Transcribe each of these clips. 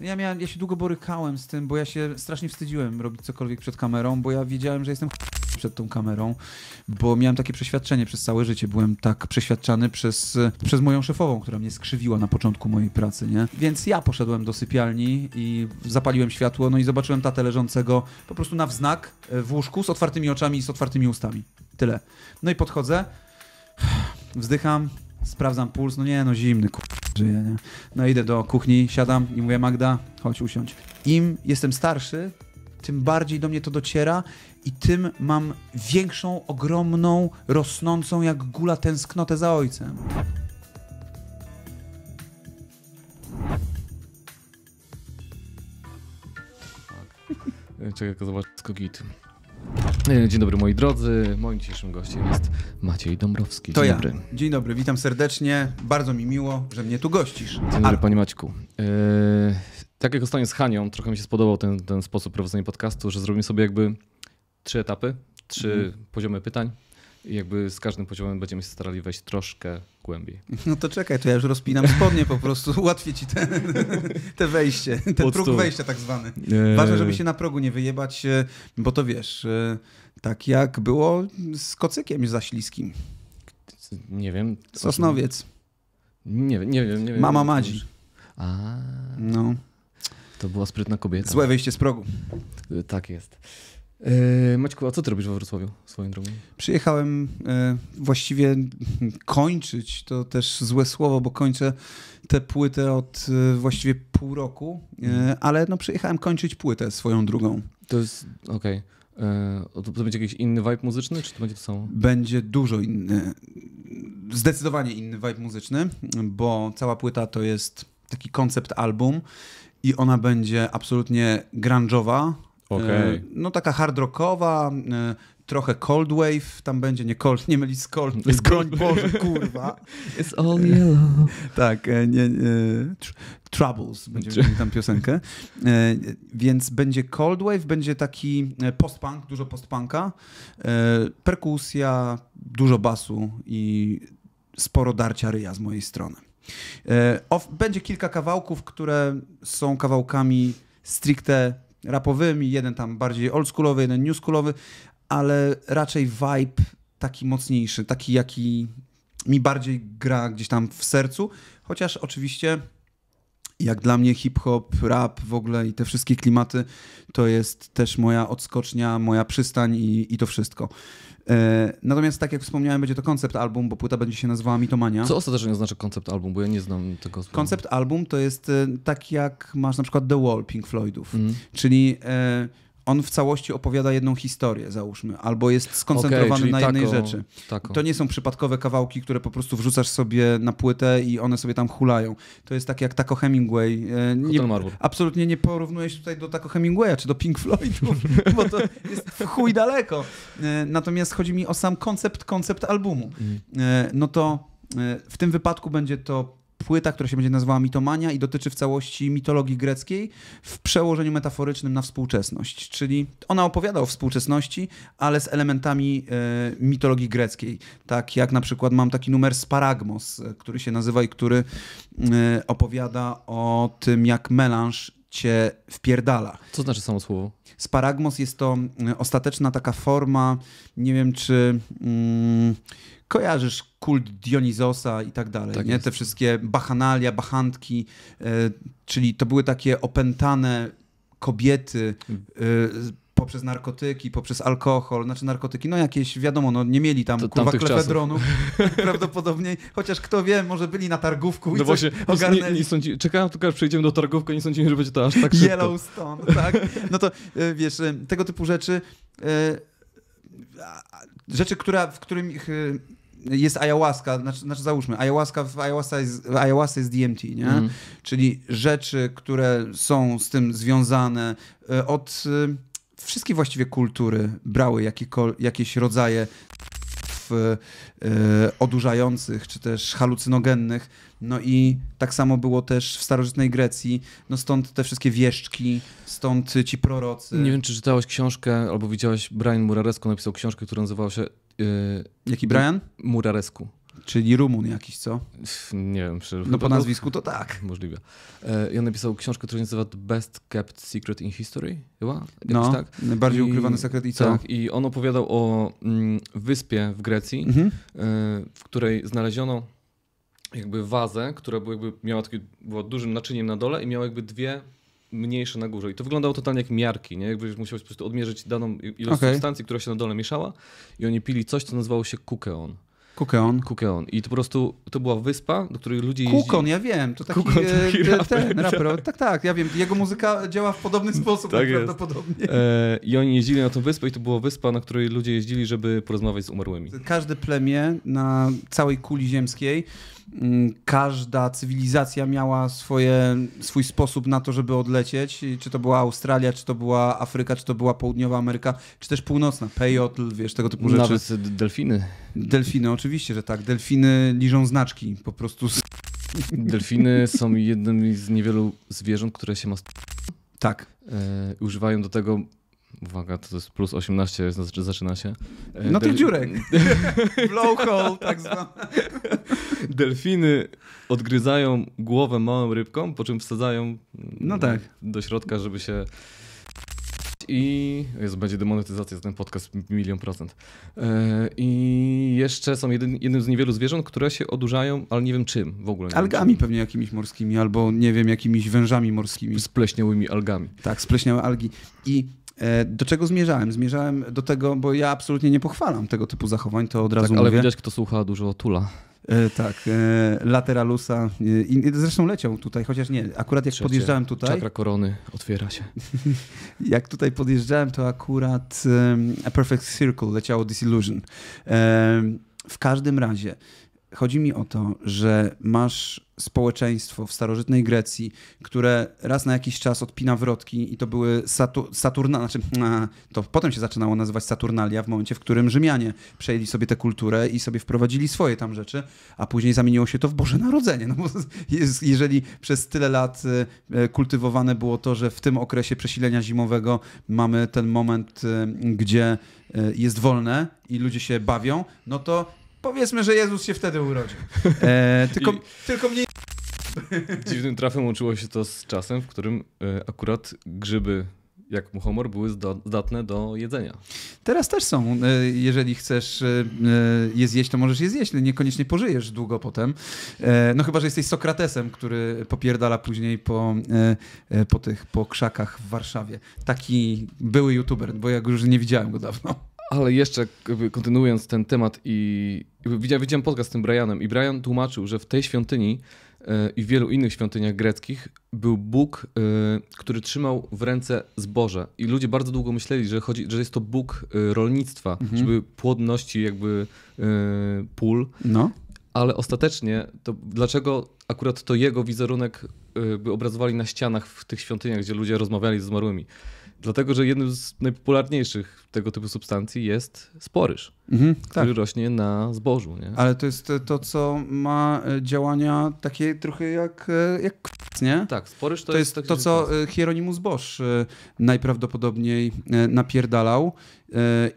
ja, miałem, ja się długo borykałem z tym, bo ja się strasznie wstydziłem robić cokolwiek przed kamerą, bo ja wiedziałem, że jestem przed tą kamerą, bo miałem takie przeświadczenie przez całe życie. Byłem tak przeświadczany przez, przez moją szefową, która mnie skrzywiła na początku mojej pracy, nie? Więc ja poszedłem do sypialni i zapaliłem światło, no i zobaczyłem tatę leżącego po prostu na wznak e, w łóżku z otwartymi oczami i z otwartymi ustami. Tyle. No i podchodzę, wzdycham, sprawdzam puls, no nie no, zimny, k***** żyje, nie? No idę do kuchni, siadam i mówię, Magda, chodź usiądź. Im jestem starszy, tym bardziej do mnie to dociera i tym mam większą, ogromną, rosnącą jak gula tęsknotę za ojcem. Czekaj, jak zobaczysz, skogit. E, dzień dobry moi drodzy. Moim dzisiejszym gościem jest Maciej Dąbrowski. Dzień to ja. Dobry. Dzień dobry, witam serdecznie. Bardzo mi miło, że mnie tu gościsz. Dzień dobry Ale... panie Maćku. E, tak jak ostatnio z Hanią, trochę mi się spodobał ten, ten sposób prowadzenia podcastu, że zrobimy sobie jakby trzy etapy, trzy mhm. poziomy pytań jakby z każdym poziomem będziemy się starali wejść troszkę głębiej. No to czekaj, to ja już rozpinam spodnie po prostu, ułatwię ci te, te wejście, ten próg wejścia tak zwany. Ważne, żeby się na progu nie wyjebać, e, bo to wiesz, e, tak jak było z kocykiem zaśliskim. Nie wiem. Sosnowiec. Nie, wiem, nie wiem, nie wiem. Mama Madzi. A. No. To była sprytna kobieta. Złe wyjście z progu. E, tak jest. Yy, Maćku, a co ty robisz we Wrocławiu swoim drogą? Przyjechałem yy, właściwie kończyć, to też złe słowo, bo kończę tę płytę od yy, właściwie pół roku, yy, mhm. ale no przyjechałem kończyć płytę swoją drugą. To jest, okej. Okay. Yy, to, to będzie jakiś inny vibe muzyczny, czy to będzie to samo? Będzie dużo inny, zdecydowanie inny vibe muzyczny, bo cała płyta to jest taki koncept album i ona będzie absolutnie grunge'owa, Okay. E, no taka hard rockowa, e, trochę cold wave tam będzie, nie cold, nie mylić z cold, jest broń Boże, kurwa. It's all yellow. tak, e, nie, nie, tr Troubles, będziemy tam piosenkę. Więc będzie cold wave, będzie taki postpunk, dużo postpunka, perkusja, dużo basu i sporo darcia ryja z mojej strony. Będzie kilka kawałków, które są kawałkami stricte rapowymi, jeden tam bardziej oldschoolowy, jeden newschoolowy, ale raczej vibe taki mocniejszy, taki jaki mi bardziej gra gdzieś tam w sercu, chociaż oczywiście jak dla mnie hip-hop, rap w ogóle i te wszystkie klimaty to jest też moja odskocznia, moja przystań i, i to wszystko. E, natomiast tak jak wspomniałem, będzie to koncept album, bo płyta będzie się nazywała Mitomania. Co ostatecznie oznacza koncept album, bo ja nie znam tego. Koncept album to jest e, tak jak masz na przykład The Wall Pink Floydów, mm. czyli... E, on w całości opowiada jedną historię, załóżmy, albo jest skoncentrowany okay, na jednej tako, rzeczy. Tako. To nie są przypadkowe kawałki, które po prostu wrzucasz sobie na płytę i one sobie tam hulają. To jest tak jak Taco Hemingway. E, nie, absolutnie nie porównuję się tutaj do Taco Hemingwaya czy do Pink Floydów, bo to jest chuj daleko. E, natomiast chodzi mi o sam koncept, koncept albumu. Mhm. E, no to w tym wypadku będzie to płyta, która się będzie nazywała Mitomania i dotyczy w całości mitologii greckiej w przełożeniu metaforycznym na współczesność. Czyli ona opowiada o współczesności, ale z elementami e, mitologii greckiej. Tak jak na przykład mam taki numer Sparagmos, e, który się nazywa i który e, opowiada o tym, jak melanż cię wpierdala. Co znaczy samo słowo? Sparagmos jest to ostateczna taka forma, nie wiem czy. Mm, kojarzysz kult Dionizosa i tak dalej. Tak nie? Te wszystkie bachanalia, bachantki, e, czyli to były takie opętane kobiety hmm. e, poprzez narkotyki, poprzez alkohol, znaczy narkotyki, no jakieś, wiadomo, no nie mieli tam to, kurwa klefedronu prawdopodobnie, chociaż kto wie, może byli na targówku no i coś właśnie, ogarnęli. Nie, nie sądzi, czekałem tylko, aż przejdziemy do targówka, nie sądziłem, że będzie to aż tak szybko. Yellowstone, tak. No to e, wiesz, tego typu rzeczy, rzeczy, która, w których jest ayahuasca, znaczy, znaczy załóżmy, ayahuasca, w ayahuasca, jest, w ayahuasca jest DMT, nie? Mm. Czyli rzeczy, które są z tym związane e, od e, wszystkie właściwie kultury brały jakieś rodzaje w, y, odurzających czy też halucynogennych. No i tak samo było też w starożytnej Grecji. No stąd te wszystkie wieszczki, stąd ci prorocy. Nie wiem, czy czytałeś książkę albo widziałeś, Brian Muraresko napisał książkę, która nazywała się Y, jaki Brian? Muraresku. Czyli Rumun jakiś, co? Nie wiem. Czy no po no, nazwisku to tak. Możliwe. E, I on napisał książkę, która się nazywa The Best Kept Secret in History, chyba? Jakoś no, tak. najbardziej I, ukrywany sekret i co? Tak, i on opowiadał o mm, wyspie w Grecji, mhm. E, w której znaleziono jakby wazę, która jakby miała takie, była dużym naczyniem na dole i miała jakby dwie mniejsze na górze. I to wyglądało totalnie jak miarki, nie? Jakbyś musiał po prostu odmierzyć daną ilość okay. substancji, która się na dole mieszała i oni pili coś, co nazywało się kukeon. Kukeon. Kukeon. I to po prostu to była wyspa, do której ludzie jeździli. Kukon, ja wiem. To taki, Kukon, taki e, raper, ten raper. Tak. tak. tak, ja wiem. Jego muzyka działa w podobny sposób tak prawdopodobnie. E, I oni jeździli na tą wyspę i to była wyspa, na której ludzie jeździli, żeby porozmawiać z umarłymi. Każde plemię na całej kuli ziemskiej Mm, każda cywilizacja miała swoje, swój sposób na to, żeby odlecieć. Czy to była Australia, czy to była Afryka, czy to była Południowa Ameryka, czy też Północna, pejotl, wiesz, tego typu Nawet rzeczy. Nawet delfiny. Delfiny, oczywiście, że tak. Delfiny liżą znaczki po prostu. Delfiny są jednym z niewielu zwierząt, które się ma... Tak. E, używają do tego Uwaga, to jest plus 18, zaczyna się. E, no Del... tych dziurek. Blowhole, tak zwane. Delfiny odgryzają głowę małą rybką, po czym wsadzają mm, no tak. do środka, żeby się i jest, będzie demonetyzacja za ten podcast milion procent. E, I jeszcze są jednym z niewielu zwierząt, które się odurzają, ale nie wiem czym w ogóle. Algami pewnie jakimiś morskimi, albo nie wiem, jakimiś wężami morskimi. Spleśniałymi algami. Tak, spleśniałe algi. I E, do czego zmierzałem? Zmierzałem do tego, bo ja absolutnie nie pochwalam tego typu zachowań, to od tak, razu tak, ale mówię. widać, kto słucha dużo Tula. E, tak, e, Lateralusa. E, e, zresztą leciał tutaj, chociaż nie. Akurat jak Trzecie, podjeżdżałem tutaj. Czakra korony otwiera się. jak tutaj podjeżdżałem, to akurat um, A Perfect Circle leciało Disillusion. E, w każdym razie. Chodzi mi o to, że masz społeczeństwo w starożytnej Grecji, które raz na jakiś czas odpina wrotki i to były Satu Saturna, znaczy to potem się zaczynało nazywać Saturnalia w momencie, w którym Rzymianie przejęli sobie tę kulturę i sobie wprowadzili swoje tam rzeczy, a później zamieniło się to w Boże Narodzenie. No bo jeżeli przez tyle lat y, y, kultywowane było to, że w tym okresie przesilenia zimowego mamy ten moment, y, gdzie jest wolne i ludzie się bawią, no to Powiedzmy, że Jezus się wtedy urodził. E, tylko, I... tylko mniej. Dziwnym trafem łączyło się to z czasem, w którym e, akurat grzyby jak muchomor były zdatne do jedzenia. Teraz też są. E, jeżeli chcesz e, je zjeść, to możesz je zjeść, niekoniecznie pożyjesz długo potem. No chyba, że jesteś Sokratesem, który popierdala później po, po tych po krzakach w Warszawie. Taki były youtuber, bo ja już nie widziałem go dawno. Ale jeszcze kontynuując ten temat i widziałem, podcast z tym Brianem i Brian tłumaczył, że w tej świątyni e, i w wielu innych świątyniach greckich był Bóg, e, który trzymał w ręce zboże. I ludzie bardzo długo myśleli, że, chodzi, że jest to Bóg e, rolnictwa, mhm. żeby płodności jakby pól. No. Ale ostatecznie, to dlaczego akurat to jego wizerunek by obrazowali na ścianach w tych świątyniach, gdzie ludzie rozmawiali z zmarłymi? Dlatego, że jednym z najpopularniejszych tego typu substancji jest sporyż, mhm, który tak. rośnie na zbożu. Nie? Ale to jest to, co ma e, działania takie trochę jak, e, jak kwas, nie? Tak, sporyż to, to jest, jest to, co e, Hieronimus Bosch najprawdopodobniej napierdalał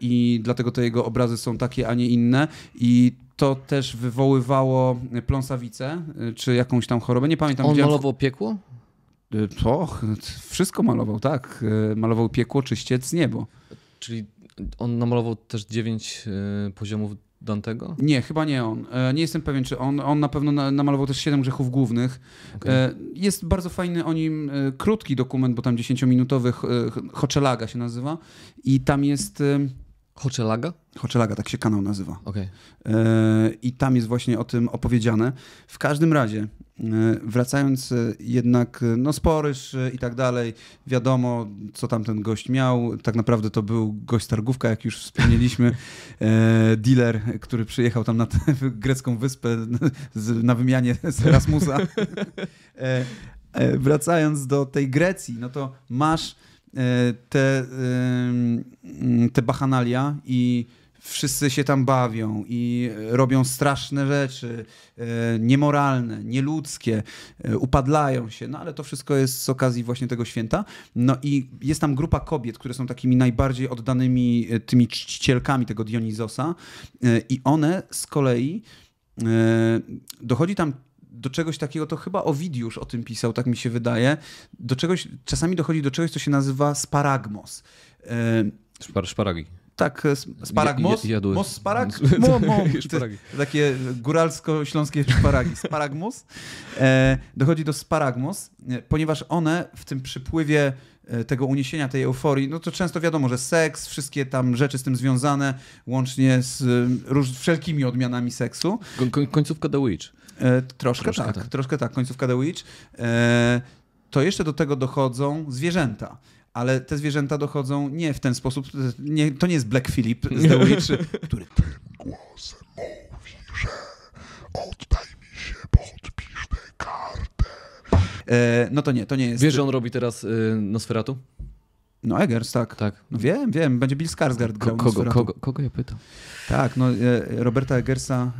i dlatego te jego obrazy są takie, a nie inne i to też wywoływało pląsawicę, czy jakąś tam chorobę, nie pamiętam. On gdzie malował piekło? Y, och, wszystko malował, tak. Y, malował piekło, czyściec, niebo. Czyli on namalował też dziewięć y, poziomów Dantego? Nie, chyba nie on. E, nie jestem pewien, czy on. On na pewno namalował też siedem grzechów głównych. Okay. E, jest bardzo fajny o nim e, krótki dokument, bo tam dziesięciominutowy Hoczelaga się nazywa. I tam jest Hoczelaga? Hoczelaga, tak się kanał nazywa. Okay. E, I tam jest właśnie o tym opowiedziane. W każdym razie, e, wracając e, jednak, no Sporyż i tak dalej, wiadomo, co tam ten gość miał. Tak naprawdę to był gość targówka, jak już wspomnieliśmy. dealer, który przyjechał tam na tę grecką wyspę na wymianie z Erasmusa. wracając do tej Grecji, no to masz E, te, te bachanalia i wszyscy się tam bawią i robią straszne rzeczy, e, niemoralne, nieludzkie, e, upadlają się, no ale to wszystko jest z okazji właśnie tego święta. No i jest tam grupa kobiet, które są takimi najbardziej oddanymi tymi czcicielkami tego Dionizosa i one z kolei dochodzi tam do czegoś takiego, to chyba Ovidiusz o tym pisał, tak mi się wydaje, do czegoś, czasami dochodzi do czegoś, co się nazywa sparagmos. E, Szpar, szparagi. Tak, e, sparagmos, ja, mos sparag, mo, mo, takie góralsko-śląskie szparagi, sparagmos. E, dochodzi do sparagmos, e, ponieważ one w tym przypływie tego uniesienia, tej euforii, no to często wiadomo, że seks, wszystkie tam rzeczy z tym związane, łącznie z róż, wszelkimi odmianami seksu. Końcówka The Witch. E, troszkę, troszkę tak, tak, troszkę tak, końcówka The Witch. E, to jeszcze do tego dochodzą zwierzęta ale te zwierzęta dochodzą nie w ten sposób. E, nie, to nie jest Black Philip z The Witch, który tym głosem mówi, że oddaj mi się, odpisz tę kartę. E, no to nie, to nie jest. Wiesz, że on robi teraz y, Nosferatu? No Eggers, tak. tak. No wiem, wiem, będzie Bill Skarsgård grał. Kogo, kogo, kogo, ja pytam? Tak, no e, Roberta Eggersa,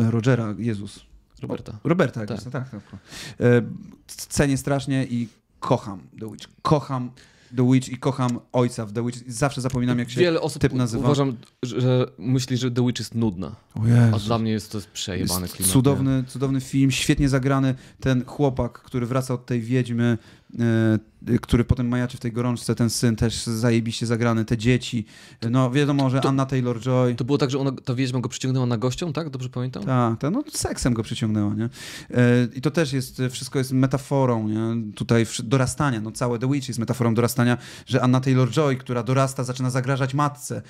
e, Rogera, Jezus. Roberta. O, Roberta, tak. Jest, tak, tak. tak. E, cenię strasznie i kocham The Witch. Kocham The Witch i kocham ojca w The Witch. Zawsze zapominam, jak się Wiele osób typ nazywa. Uważam, że myśli, że The Witch jest nudna. A dla mnie jest to przejebany klimat. Cudowny, cudowny film, świetnie zagrany. Ten chłopak, który wraca od tej wiedźmy, E, który potem majaczy w tej gorączce, ten syn też zajebiście zagrany, te dzieci. No wiadomo, że to, Anna Taylor-Joy... To było tak, że ona, ta wiedźma go przyciągnęła na gością, tak? Dobrze pamiętam? Tak, ta, no seksem go przyciągnęła, nie? E, I to też jest, wszystko jest metaforą, nie? Tutaj dorastania, no całe The Witch jest metaforą dorastania, że Anna Taylor-Joy, która dorasta, zaczyna zagrażać matce,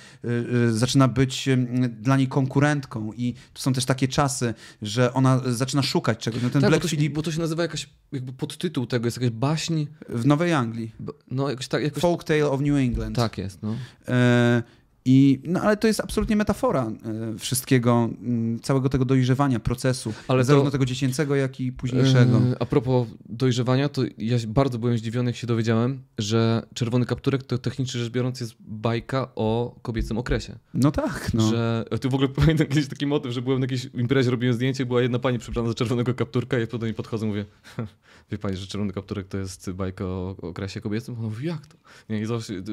e, zaczyna być dla niej konkurentką i to są też takie czasy, że ona zaczyna szukać czegoś. No ten tak, Black bo to, bo to się nazywa jakaś, jakby podtytuł tego, jest jakaś baśń pieśń w Nowej Anglii. no, jakoś tak, jakoś... Folktale of New England. Tak jest, no. E, i, no ale to jest absolutnie metafora e, wszystkiego, mm, całego tego dojrzewania, procesu, ale zarówno to, tego dziecięcego, jak i późniejszego. E, a propos dojrzewania, to ja bardzo byłem zdziwiony, jak się dowiedziałem, że Czerwony Kapturek to technicznie rzecz biorąc jest bajka o kobiecym okresie. No tak, no. Że, tu w ogóle pamiętam kiedyś taki motyw, że byłem na jakiejś imprezie, robiłem zdjęcie, była jedna pani przebrana za Czerwonego Kapturka i ja do niej podchodzę mówię, wie pani, że Czerwony Kapturek to jest bajka o okresie kobiecym? Ona mówi, jak to? I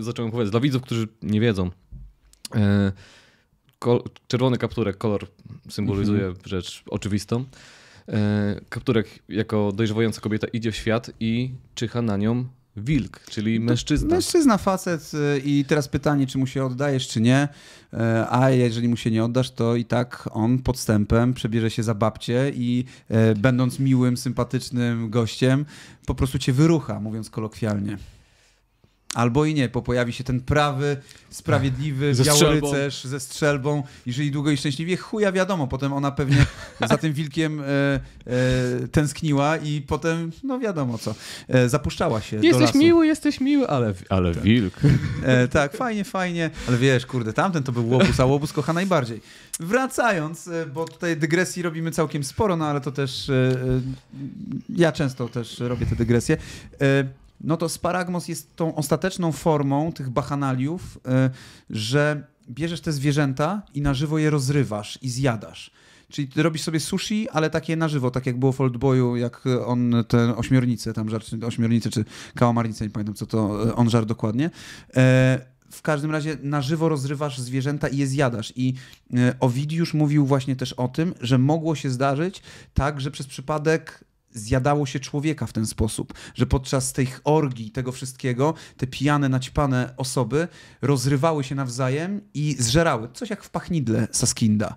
zacząłem opowiadać dla widzów, którzy nie wiedzą. E, czerwony kapturek, kolor symbolizuje mhm. rzecz oczywistą. E, kapturek jako dojrzewająca kobieta idzie w świat i czyha na nią wilk, czyli mężczyzna. Mężczyzna, facet e, i teraz pytanie, czy mu się oddajesz, czy nie, a jeżeli mu się nie oddasz, to i tak on podstępem przebierze się za babcię i będąc miłym, sympatycznym gościem, po prostu cię wyrucha, mówiąc kolokwialnie. Albo i nie, bo pojawi się ten prawy, sprawiedliwy ze biały strzelbą. rycerz ze strzelbą i żyli długo i szczęśliwie. Chuja wiadomo, potem ona pewnie za tym wilkiem e, e, tęskniła i potem, no wiadomo co, e, zapuszczała się Jesteś do lasu. miły, jesteś miły, ale, ale tak. wilk. E, tak, fajnie, fajnie, ale wiesz, kurde, tamten to był łobuz, a łobuz kocha najbardziej. Wracając, e, bo tutaj dygresji robimy całkiem sporo, no ale to też e, e, ja często też robię te dygresje no to sparagmos jest tą ostateczną formą tych bachanaliów, y, że bierzesz te zwierzęta i na żywo je rozrywasz i zjadasz. Czyli robisz sobie sushi, ale takie na żywo, tak jak było w Oldboyu, jak on te ośmiornice, tam żar, ośmiornice czy kałamarnice, nie pamiętam co to y, on żar dokładnie. E, w każdym razie na żywo rozrywasz zwierzęta i je zjadasz. I y, Ovidiusz mówił właśnie też o tym, że mogło się zdarzyć tak, że przez przypadek zjadało się człowieka w ten sposób, że podczas tych orgii, tego wszystkiego, te pijane, naćpane osoby rozrywały się nawzajem i zżerały. Coś jak w pachnidle Saskinda.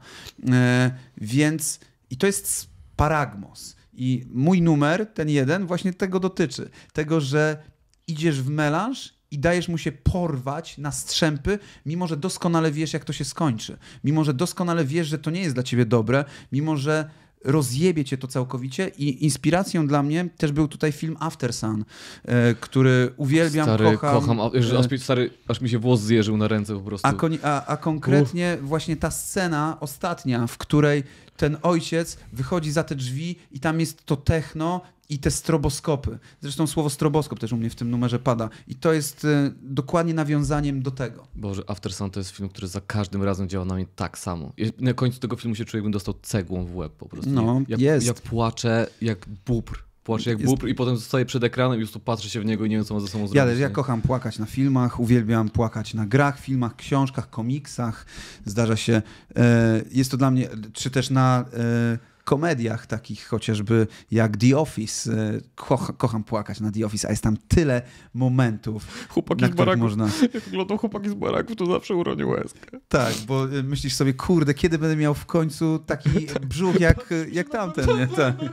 E, więc i to jest paragmos. I mój numer, ten jeden, właśnie tego dotyczy. Tego, że idziesz w melanż i dajesz mu się porwać na strzępy, mimo że doskonale wiesz, jak to się skończy. Mimo że doskonale wiesz, że to nie jest dla ciebie dobre, mimo że rozjebie cię to całkowicie i inspiracją dla mnie też był tutaj film After Sun, e, który uwielbiam, stary, kocham. kocham e, aż, stary, aż mi się włos zjeżył na ręce po prostu. A, a, a konkretnie Uf. właśnie ta scena ostatnia, w której ten ojciec wychodzi za te drzwi i tam jest to techno i te stroboskopy. Zresztą słowo stroboskop też u mnie w tym numerze pada. I to jest y, dokładnie nawiązaniem do tego. Boże, After Sun to jest film, który za każdym razem działa na mnie tak samo. Ja na końcu tego filmu się czuję, jakbym dostał cegłą w łeb po prostu. No, jak, jest. Jak płaczę, jak bubr. Płacze jak jest... i potem zostaje przed ekranem i już tu patrzy się w niego i nie wiem, co ma ze sobą zrobić. Ja też, ja kocham płakać na filmach, uwielbiam płakać na grach, filmach, książkach, komiksach. Zdarza się, e, jest to dla mnie, czy też na... E, komediach takich chociażby jak The Office. E, kocham, kocham płakać na The Office, a jest tam tyle momentów, chłopaki na z których baraków. można... Jak oglądam chłopaki z baraków, to zawsze uronię łezkę. Tak, bo e, myślisz sobie, kurde, kiedy będę miał w końcu taki brzuch jak, e, jak tamten, nie? Tak. tak.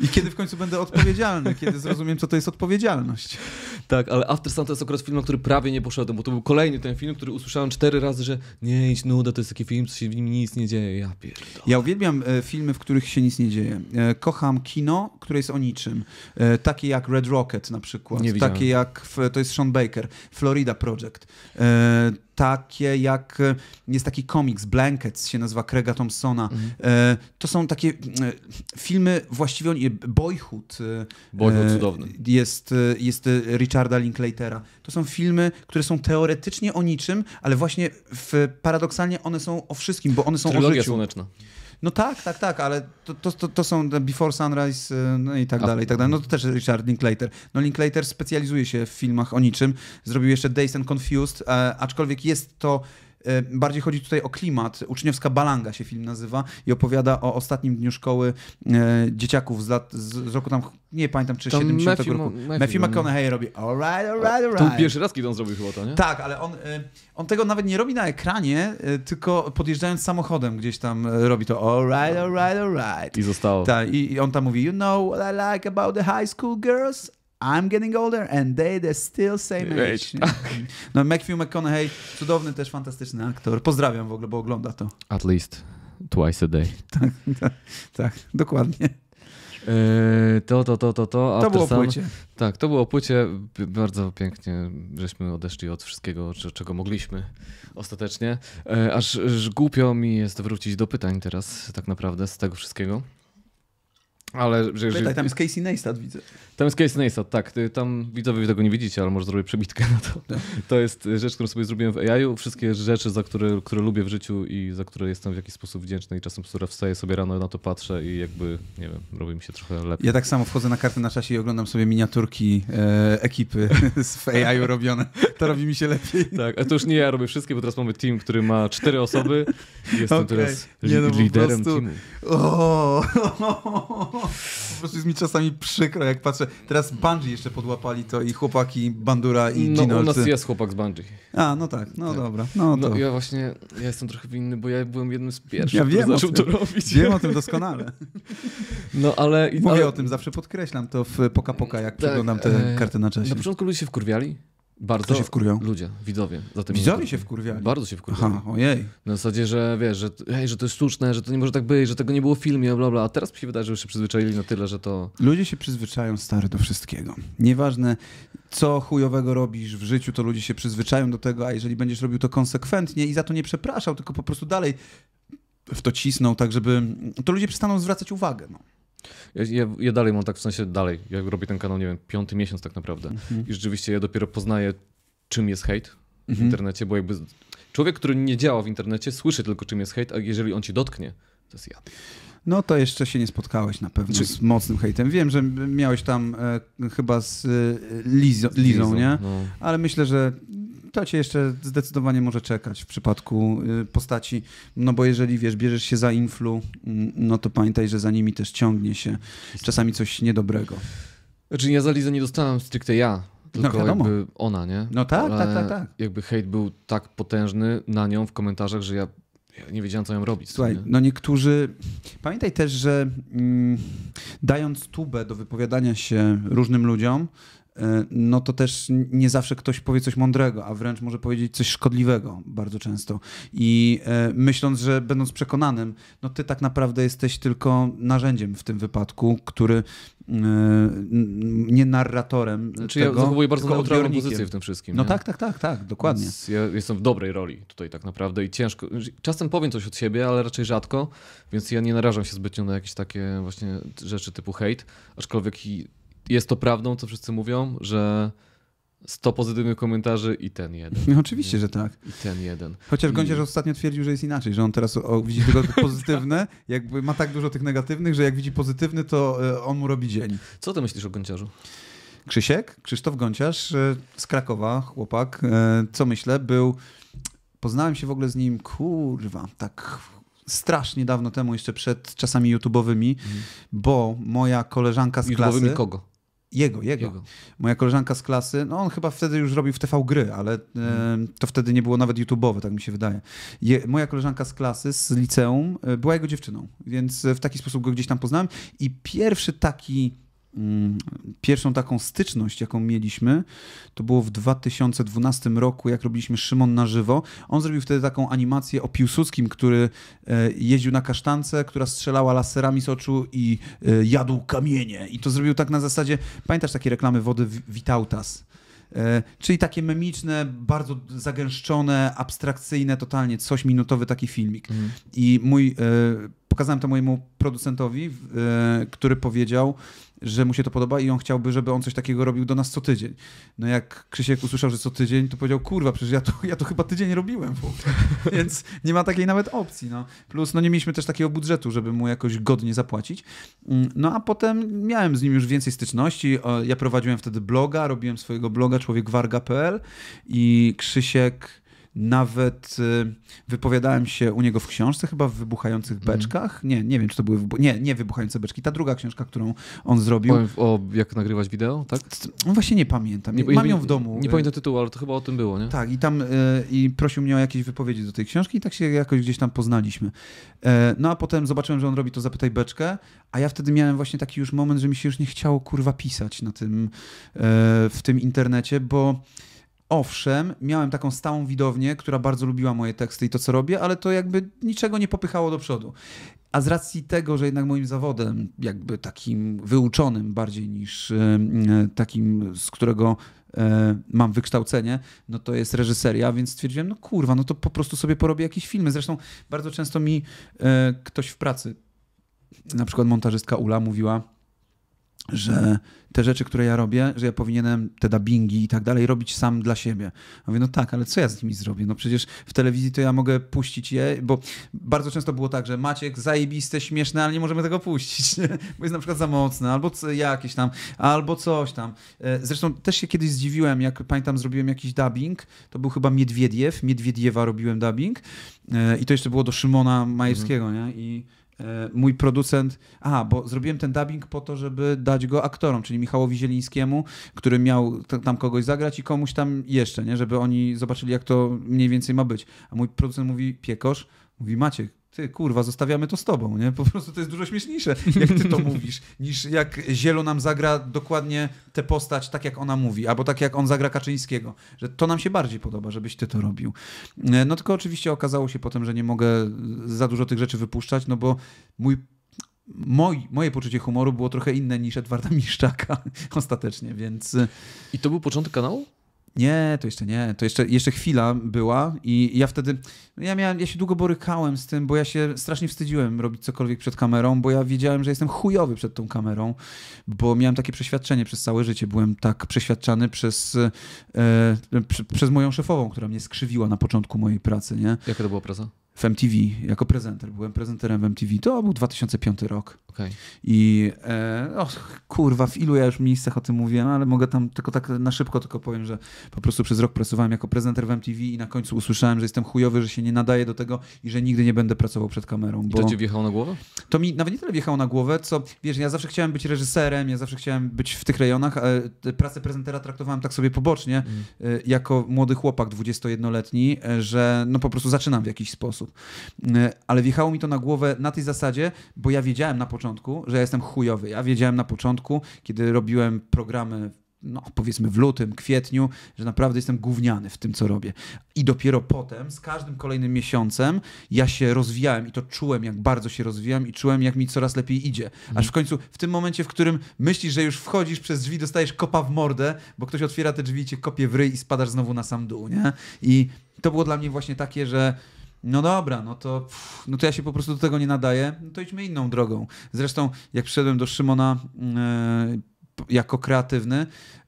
I kiedy w końcu będę odpowiedzialny, kiedy zrozumiem, co to jest odpowiedzialność. Tak, ale After Sun to jest akurat film, na który prawie nie poszedłem, bo to był kolejny ten film, który usłyszałem cztery razy, że nie, idź nuda, to jest taki film, co się w nim nic nie dzieje. Ja pierdolę. Ja uwielbiam e, filmy, w których się nic nie dzieje. E, kocham kino, które jest o niczym. E, takie jak Red Rocket na przykład. Nie Takie jak, to jest Sean Baker, Florida Project takie jak e, jest taki komiks Blankets się nazywa Craiga Thompsona. Mhm. E, to są takie e, filmy właściwie oni, Boyhood. Boyhood cudowny. Jest, jest Richarda Linklatera. To są filmy, które są teoretycznie o niczym, ale właśnie w, paradoksalnie one są o wszystkim, bo one są Trylogia o życiu. Słoneczna. No tak, tak, tak, ale to, to, to są Before Sunrise y, no i tak A. dalej, i tak dalej. No to też Richard Linklater. No Linklater specjalizuje się w filmach o niczym. Zrobił jeszcze Days and Confused, e, aczkolwiek jest to E, bardziej chodzi tutaj o klimat. Uczniowska Balanga się film nazywa i opowiada o ostatnim dniu szkoły e, dzieciaków z, lat, z roku tam, nie pamiętam, czy to 70 Matthew, roku. Matthew, Matthew McConaughey robi alright, alright, alright. To pierwszy raz, kiedy on zrobił chyba to, nie? Tak, ale on, e, on tego nawet nie robi na ekranie, tylko podjeżdżając samochodem gdzieś tam robi to alright, alright, alright. I zostało. Tak, i, i on tam mówi, you know what I like about the high school girls? I'm getting older and they the still same age. age tak. No Matthew McConaughey, cudowny też, fantastyczny aktor. Pozdrawiam w ogóle, bo ogląda to. At least twice a day. tak, tak, tak dokładnie. to, to, to, to, to. To było płycie. Tak, to było płycie. Bardzo pięknie, żeśmy odeszli od wszystkiego, czego mogliśmy ostatecznie. Aż, aż głupio mi jest wrócić do pytań teraz, tak naprawdę, z tego wszystkiego. Ale że, Pytaj, tam jest Casey Neistat, widzę. Tam jest Casey Neistat, tak. Tam widzowie tego nie widzicie, ale może zrobię przebitkę na to. No. To jest rzecz, którą sobie zrobiłem w AI-u. Wszystkie rzeczy, za które, które lubię w życiu i za które jestem w jakiś sposób wdzięczny i czasem która wstaję sobie rano na to patrzę i jakby, nie wiem, robi mi się trochę lepiej. Ja tak samo wchodzę na kartę na czasie i oglądam sobie miniaturki e, ekipy z AI-u robione. To robi mi się lepiej. Tak, a to już nie ja robię wszystkie, bo teraz mamy team, który ma cztery osoby. Jestem okay. teraz li- nie, no, liderem prostu... teamu. o. po prostu jest mi czasami przykro, jak patrzę. Teraz Bungie jeszcze podłapali to i chłopaki Bandura i No Ginolcy. u nas jest chłopak z Bungie. A, no tak, no tak. dobra. No, no to. ja właśnie, ja jestem trochę winny, bo ja byłem jednym z pierwszych, ja wiem zaczął to robić. Wiem o tym doskonale. No ale... Mówię ale... o tym, zawsze podkreślam to w Poka Poka, jak tak, przeglądam te e... karty na czasie. Na początku ludzie się wkurwiali, bardzo Kto się wkurwią? Ludzie, widzowie. Za tym widzowie się wkurwiali? Bardzo się wkurwiali. Aha, ojej. Na zasadzie, że wiesz, że, hej, że to jest sztuczne, że to nie może tak być, że tego nie było w filmie, bla, bla. A teraz mi się wydaje, że już się przyzwyczaili na tyle, że to... Ludzie się przyzwyczają, stary, do wszystkiego. Nieważne, co chujowego robisz w życiu, to ludzie się przyzwyczają do tego, a jeżeli będziesz robił to konsekwentnie i za to nie przepraszał, tylko po prostu dalej w to cisnął, tak żeby... To ludzie przestaną zwracać uwagę, no. Ja, ja, ja, dalej mam tak w sensie dalej. Ja robię ten kanał, nie wiem, piąty miesiąc tak naprawdę. Mhm. I rzeczywiście ja dopiero poznaję, czym jest hejt mhm. w internecie, bo jakby człowiek, który nie działa w internecie, słyszy tylko, czym jest hejt, a jeżeli on ci dotknie, to jest ja. No to jeszcze się nie spotkałeś na pewno Czy z mocnym hejtem. Wiem, że miałeś tam e, chyba z e, Lizą, Lizą, Lizą nie? No. Ale myślę, że to cię jeszcze zdecydowanie może czekać w przypadku y, postaci, no bo jeżeli wiesz, bierzesz się za influ, mm, no to pamiętaj, że za nimi też ciągnie się czasami coś niedobrego. Znaczy ja za Lizę nie dostałem stricte ja, tylko no jakby ona, nie? No tak, Ale tak, tak, tak. Jakby hejt był tak potężny na nią w komentarzach, że ja ja nie wiedziałem, co ją robić. Słuchaj, nie? no niektórzy. Pamiętaj też, że mm, dając tubę do wypowiadania się różnym ludziom, E, no to też nie zawsze ktoś powie coś mądrego, a wręcz może powiedzieć coś szkodliwego bardzo często. I e, myśląc, że będąc przekonanym, no ty tak naprawdę jesteś tylko narzędziem w tym wypadku, który e, nie narratorem. Czyli znaczy, tego, ja zachowuję bardzo neutralną pozycję w tym wszystkim. No nie? tak, tak, tak, tak, dokładnie. Więc ja jestem w dobrej roli tutaj tak naprawdę i ciężko. Czasem powiem coś od siebie, ale raczej rzadko, więc ja nie narażam się zbytnio na jakieś takie właśnie rzeczy typu hejt, aczkolwiek i jest to prawdą, co wszyscy mówią, że 100 pozytywnych komentarzy i ten jeden. No oczywiście, I, że tak. I ten jeden. Chociaż Gąciarz I... ostatnio twierdził, że jest inaczej, że on teraz o, widzi tylko pozytywne, jakby ma tak dużo tych negatywnych, że jak widzi pozytywny, to e, on mu robi dzień. Co ty myślisz o Gąciarzu? Krzysiek, Krzysztof Gąciarz e, z Krakowa, chłopak, e, co myślę, był... Poznałem się w ogóle z nim, kurwa, tak strasznie dawno temu, jeszcze przed czasami YouTube'owymi, mhm. bo moja koleżanka z YouTube'owymi klasy... kogo? Jego, jego, jego. Moja koleżanka z klasy, no on chyba wtedy już robił w TV gry, ale hmm. to wtedy nie było nawet YouTube'owe, tak mi się wydaje. Je, moja koleżanka z klasy, z liceum, e, była jego dziewczyną, więc e, w taki sposób go gdzieś tam poznałem. I pierwszy taki Mm, pierwszą taką styczność, jaką mieliśmy, to było w 2012 roku, jak robiliśmy Szymon na żywo. On zrobił wtedy taką animację o Piłsudskim, który e, jeździł na kasztance, która strzelała laserami z oczu i e, jadł kamienie. I to zrobił tak na zasadzie, pamiętasz takie reklamy wody Vitautas? E, czyli takie memiczne, bardzo zagęszczone, abstrakcyjne, totalnie coś minutowy taki filmik. Mhm. I mój, pokazałem to mojemu producentowi, który powiedział, że mu się to podoba i on chciałby, żeby on coś takiego robił do nas co tydzień. No jak Krzysiek usłyszał, że co tydzień, to powiedział, kurwa, przecież ja to, ja to chyba tydzień robiłem Więc nie ma takiej nawet opcji. No. Plus no nie mieliśmy też takiego budżetu, żeby mu jakoś godnie zapłacić. Mm, no a potem miałem z nim już więcej styczności. Ja prowadziłem wtedy bloga, robiłem swojego bloga człowiekwarga.pl i Krzysiek nawet y, wypowiadałem się u niego w książce, chyba w wybuchających mhm. beczkach. Nie, nie wiem, czy to były. Wybu- nie, nie wybuchające beczki. Ta druga książka, którą on zrobił. O, o jak nagrywać wideo, tak? No właśnie nie pamiętam. Nie, Mam ją w domu. Nie pamiętam y. tytułu, ale to chyba o tym było, nie? Tak, i tam y, i prosił mnie o jakieś wypowiedzi do tej książki, i tak się jakoś gdzieś tam poznaliśmy. E, no a potem zobaczyłem, że on robi to zapytaj beczkę, a ja wtedy miałem właśnie taki już moment, że mi się już nie chciało kurwa pisać na tym e, w tym internecie, bo owszem, miałem taką stałą widownię, która bardzo lubiła moje teksty i to, co robię, ale to jakby niczego nie popychało do przodu. A z racji tego, że jednak moim zawodem, jakby takim wyuczonym bardziej niż e, takim, z którego e, mam wykształcenie, no to jest reżyseria, więc stwierdziłem, no kurwa, no to po prostu sobie porobię jakieś filmy. Zresztą bardzo często mi e, ktoś w pracy, na przykład montażystka Ula mówiła, że te rzeczy, które ja robię, że ja powinienem te dubbingi i tak dalej robić sam dla siebie. A mówię, no tak, ale co ja z nimi zrobię? No przecież w telewizji to ja mogę puścić je, bo bardzo często było tak, że Maciek, zajebiste, śmieszne, ale nie możemy tego puścić, nie? bo jest na przykład za mocne, albo jakieś tam, albo coś tam. E, zresztą też się kiedyś zdziwiłem, jak pamiętam, zrobiłem jakiś dubbing, to był chyba Miedwiediew, Miedwiediewa robiłem dubbing e, i to jeszcze było do Szymona Majewskiego, mhm. nie? I E, mój producent, a bo zrobiłem ten dubbing po to, żeby dać go aktorom, czyli Michałowi Zielińskiemu, który miał tam kogoś zagrać i komuś tam jeszcze, nie? żeby oni zobaczyli, jak to mniej więcej ma być. A mój producent mówi, piekosz, mówi Maciek, ty kurwa, zostawiamy to z tobą, nie? Po prostu to jest dużo śmieszniejsze, jak ty to mówisz, niż jak Zielo nam zagra dokładnie tę postać tak, jak ona mówi, albo tak, jak on zagra Kaczyńskiego. Że to nam się bardziej podoba, żebyś ty to robił. E, no tylko oczywiście okazało się potem, że nie mogę za dużo tych rzeczy wypuszczać, no bo mój Moj, moje poczucie humoru było trochę inne niż Edwarda Miszczaka ostatecznie, więc... E, I to był początek kanału? Nie, to jeszcze nie, to jeszcze, jeszcze chwila była i ja wtedy, ja, miałem, ja się długo borykałem z tym, bo ja się strasznie wstydziłem robić cokolwiek przed kamerą, bo ja wiedziałem, że jestem chujowy przed tą kamerą, bo miałem takie przeświadczenie przez całe życie, byłem tak przeświadczany przez, e, przy, przez moją szefową, która mnie skrzywiła na początku mojej pracy, nie? Jaka to była praca? w MTV jako prezenter. Byłem prezenterem w MTV. To był 2005 rok. Okay. I e, och, kurwa, w ilu ja już miejscach o tym mówiłem, ale mogę tam tylko tak na szybko tylko powiem, że po prostu przez rok pracowałem jako prezenter w MTV i na końcu usłyszałem, że jestem chujowy, że się nie nadaję do tego i że nigdy nie będę pracował przed kamerą. Bo I to ci wjechało na głowę? To mi nawet nie tyle wjechało na głowę, co wiesz, ja zawsze chciałem być reżyserem, ja zawsze chciałem być w tych rejonach, ale pracę prezentera traktowałem tak sobie pobocznie, mm. E, jako młody chłopak 21-letni, e, że no po prostu zaczynam w jakiś sposób sposób. E, ale wjechało mi to na głowę na tej zasadzie, bo ja wiedziałem na początku, że ja jestem chujowy. Ja wiedziałem na początku, kiedy robiłem programy no, powiedzmy w lutym, kwietniu, że naprawdę jestem gówniany w tym, co robię. I dopiero potem, z każdym kolejnym miesiącem, ja się rozwijałem i to czułem, jak bardzo się rozwijam i czułem, jak mi coraz lepiej idzie. Mhm. Aż w końcu, w tym momencie, w którym myślisz, że już wchodzisz przez drzwi, dostajesz kopa w mordę, bo ktoś otwiera te drzwi, cię kopie w ryj i spadasz znowu na sam dół, nie? I to było dla mnie właśnie takie, że no dobra, no to, pff, no to ja się po prostu do tego nie nadaję, no to idźmy inną drogą. Zresztą jak przyszedłem do Szymona e, jako kreatywny,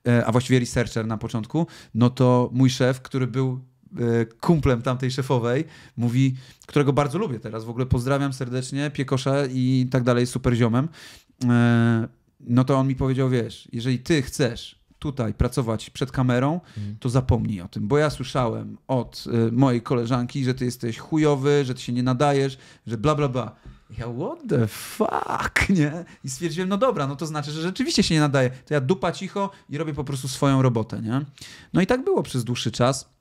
e, a właściwie researcher na początku, no to mój szef, który był e, kumplem tamtej szefowej, mówi, którego bardzo lubię teraz, w ogóle pozdrawiam serdecznie, piekosza i tak dalej, super ziomem, no to on mi powiedział, wiesz, jeżeli ty chcesz tutaj pracować przed kamerą, mhm. to zapomnij o tym. Bo ja słyszałem od y, mojej koleżanki, że ty jesteś chujowy, że ty się nie nadajesz, że bla, bla, bla. Ja what the fuck, nie? I stwierdziłem, no dobra, no to znaczy, że rzeczywiście się nie nadaje. To ja dupa cicho i robię po prostu swoją robotę, nie? No i tak było przez dłuższy czas.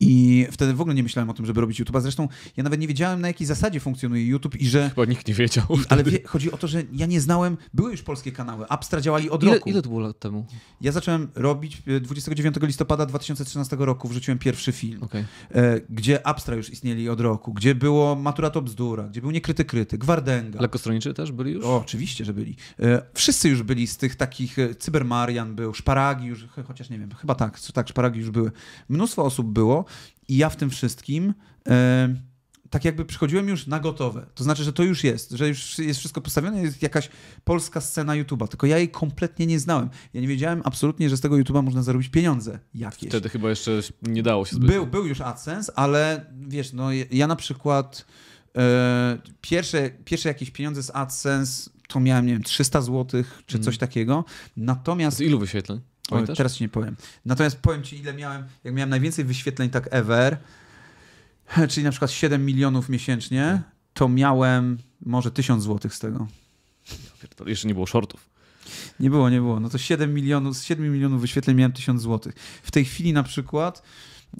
I wtedy w ogóle nie myślałem o tym, żeby robić YouTube'a. Zresztą ja nawet nie wiedziałem, na jakiej zasadzie funkcjonuje YouTube i że. Chyba nikt nie wiedział. I, ale wie, chodzi o to, że ja nie znałem. Były już polskie kanały. Abstra działali od ile, roku. Ile to było lat temu? Ja zacząłem robić 29 e, listopada 2013 roku. Wrzuciłem pierwszy film, okay. E, gdzie Abstra już istnieli od roku, gdzie było Matura to bzdura, gdzie był Niekryty Kryty, Gwardęga. Lekostroniczy też byli już? O, oczywiście, że byli. E, wszyscy już byli z tych takich. Cybermarian był, Szparagi już, chociaż nie wiem, chyba tak, tak, Szparagi już były. Mnóstwo osób było. I ja w tym wszystkim e, tak jakby przychodziłem już na gotowe. To znaczy, że to już jest, że już jest wszystko postawione, jest jakaś polska scena YouTube'a, tylko ja jej kompletnie nie znałem. Ja nie wiedziałem absolutnie, że z tego YouTube'a można zarobić pieniądze jakieś. Wtedy chyba jeszcze nie dało się zbyt. Był, był już AdSense, ale wiesz, no ja na przykład e, pierwsze, pierwsze jakieś pieniądze z AdSense to miałem, nie wiem, 300 zł czy mm. coś takiego. Natomiast... Z ilu wyświetleń? O, teraz ci nie powiem. Natomiast powiem ci, ile miałem, jak miałem najwięcej wyświetleń tak ever, czyli na przykład 7 milionów miesięcznie, tak. to miałem może 1000 złotych z tego. jeszcze nie było shortów. Nie było, nie było. No to 7 milionów, z 7 milionów wyświetleń miałem 1000 złotych. W tej chwili na przykład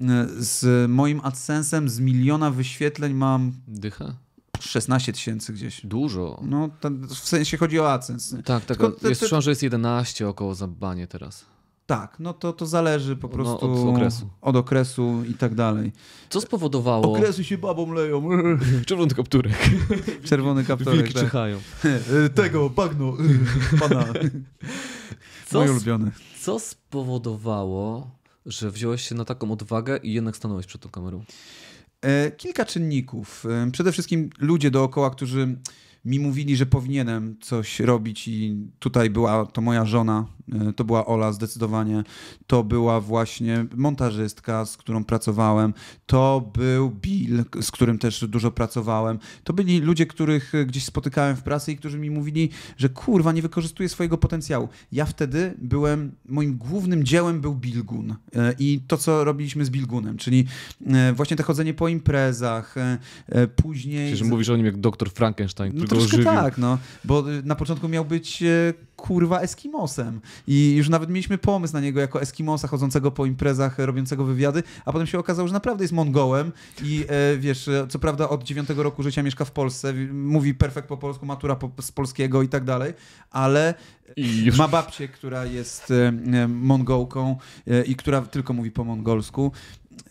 e, z moim AdSense'em z miliona wyświetleń mam... Dycha? 16 tysięcy gdzieś. Dużo. No, ten, w sensie chodzi o AdSense. Tak, tak. Tylko, jest, te, te... że jest 11 około za banie teraz. Tak, no to, to zależy po no, prostu no, od, okresu. od okresu i tak dalej. Co spowodowało? Okresy się babą leją. Czerwony kapturek. Czerwony kapturek. Wilki tak. czyhają. Tego, bagno, pana. Co, Mój ulubiony. Co spowodowało, że wziąłeś się na taką odwagę i jednak stanąłeś przed tą kamerą? E, kilka czynników. E, przede wszystkim ludzie dookoła, którzy mi mówili, że powinienem coś robić i tutaj była to moja żona, e, to była Ola zdecydowanie, to była właśnie montażystka, z którą pracowałem, to był Bill, z którym też dużo pracowałem, to byli ludzie, których gdzieś spotykałem w pracy i którzy mi mówili, że kurwa, nie wykorzystuję swojego potencjału. Ja wtedy byłem, moim głównym dziełem był Bilgun e, i to, co robiliśmy z Bilgunem, czyli e, właśnie to chodzenie po imprezach, później... Przecież mówisz o nim jak doktor Frankenstein, no troszkę tak, no. Bo y, na początku miał być e, kurwa Eskimosem. I już nawet mieliśmy pomysł na niego jako Eskimosa chodzącego po imprezach, e, robiącego wywiady, a potem się okazało, że naprawdę jest Mongołem i e, wiesz, e, co prawda od dziewiątego roku życia mieszka w Polsce, mówi perfekt po polsku, matura po, z polskiego i tak dalej, ale już ma babcię, która jest e, Mongołką e, i która tylko mówi po mongolsku.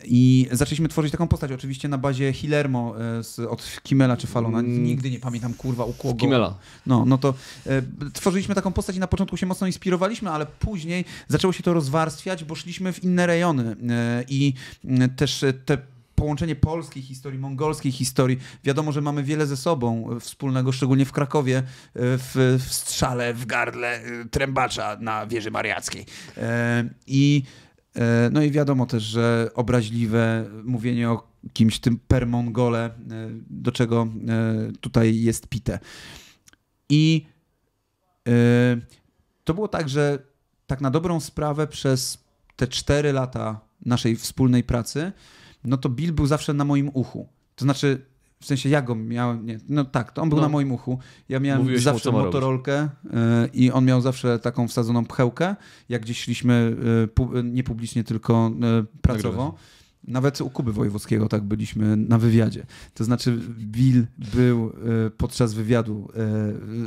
I zaczęliśmy tworzyć taką postać, oczywiście na bazie Hilermo e, z, od Kimela czy Falona, mm. nigdy nie pamiętam, kurwa, u kogo. Kimela. No, no to e, tworzyliśmy taką postać i na początku się mocno inspirowaliśmy, ale później zaczęło się to rozwarstwiać, bo szliśmy w inne rejony e, i też te połączenie polskiej historii, mongolskiej historii. Wiadomo, że mamy wiele ze sobą e, wspólnego, szczególnie w Krakowie, e, w, w strzale, w gardle trębacza na wieży mariackiej. I E, no i wiadomo też, że obraźliwe mówienie o kimś tym permongole, e, do czego e, tutaj jest pite. I to było tak, że tak na dobrą sprawę przez te cztery lata naszej wspólnej pracy, no to Bill był zawsze na moim uchu. To znaczy, w sensie ja go miałem, nie, no tak, to on był no. na moim uchu. Ja miałem Mówiłeś zawsze mu, motorolkę e, i on miał zawsze taką wsadzoną pchełkę, jak gdzieś szliśmy e, e, nie publicznie, tylko pracowo. Nawet u Kuby Wojewódzkiego tak byliśmy na wywiadzie. To znaczy, Bill był podczas wywiadu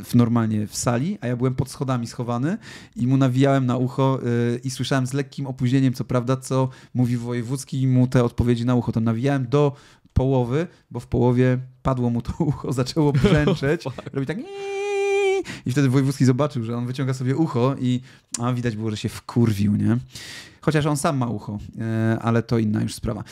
w normalnie w sali, a ja byłem pod schodami schowany i mu nawijałem na ucho i słyszałem z lekkim opóźnieniem, co prawda, co mówi Wojewódzki i mu te odpowiedzi na ucho tam nawijałem do połowy, bo w połowie padło mu to ucho, zaczęło brzęczeć, robi tak i wtedy Wojewódzki zobaczył, że on wyciąga sobie ucho i a, widać było, że się wkurwił, nie? Chociaż on sam ma ucho, e, ale to inna już sprawa.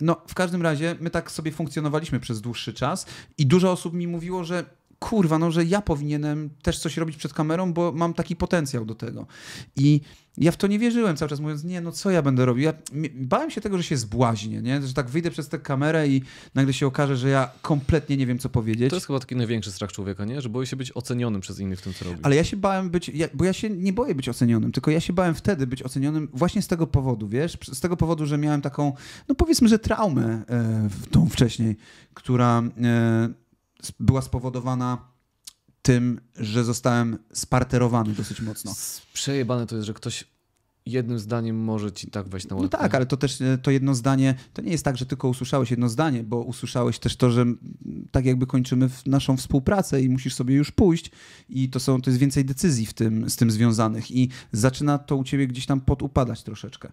No, w każdym razie my tak sobie funkcjonowaliśmy przez dłuższy czas i dużo osób mi mówiło, że kurwa, no że ja powinienem też coś robić przed kamerą, bo mam taki potencjał do tego. I ja w to nie wierzyłem cały czas, mówiąc, nie, no co ja będę robił? Ja bałem się tego, że się zbłaźnię, nie? że tak wyjdę przez tę kamerę i nagle się okaże, że ja kompletnie nie wiem, co powiedzieć. To jest chyba taki największy strach człowieka, nie? Że boję się być ocenionym przez innych w tym, co robię. Ale ja się bałem być, ja, bo ja się nie boję być ocenionym, tylko ja się bałem wtedy być ocenionym właśnie z tego powodu, wiesz? Z tego powodu, że miałem taką, no powiedzmy, że traumę e, tą wcześniej, która... E, była spowodowana tym, że zostałem sparterowany dosyć mocno. Przejebane to jest, że ktoś jednym zdaniem może ci tak wejść na No tak, ale to też e, to jedno zdanie, to nie jest tak, że tylko usłyszałeś jedno zdanie, bo usłyszałeś też to, że tak jakby kończymy naszą współpracę i musisz sobie już pójść i to są, to jest więcej decyzji w tym, z tym związanych i zaczyna to u ciebie gdzieś tam podupadać troszeczkę.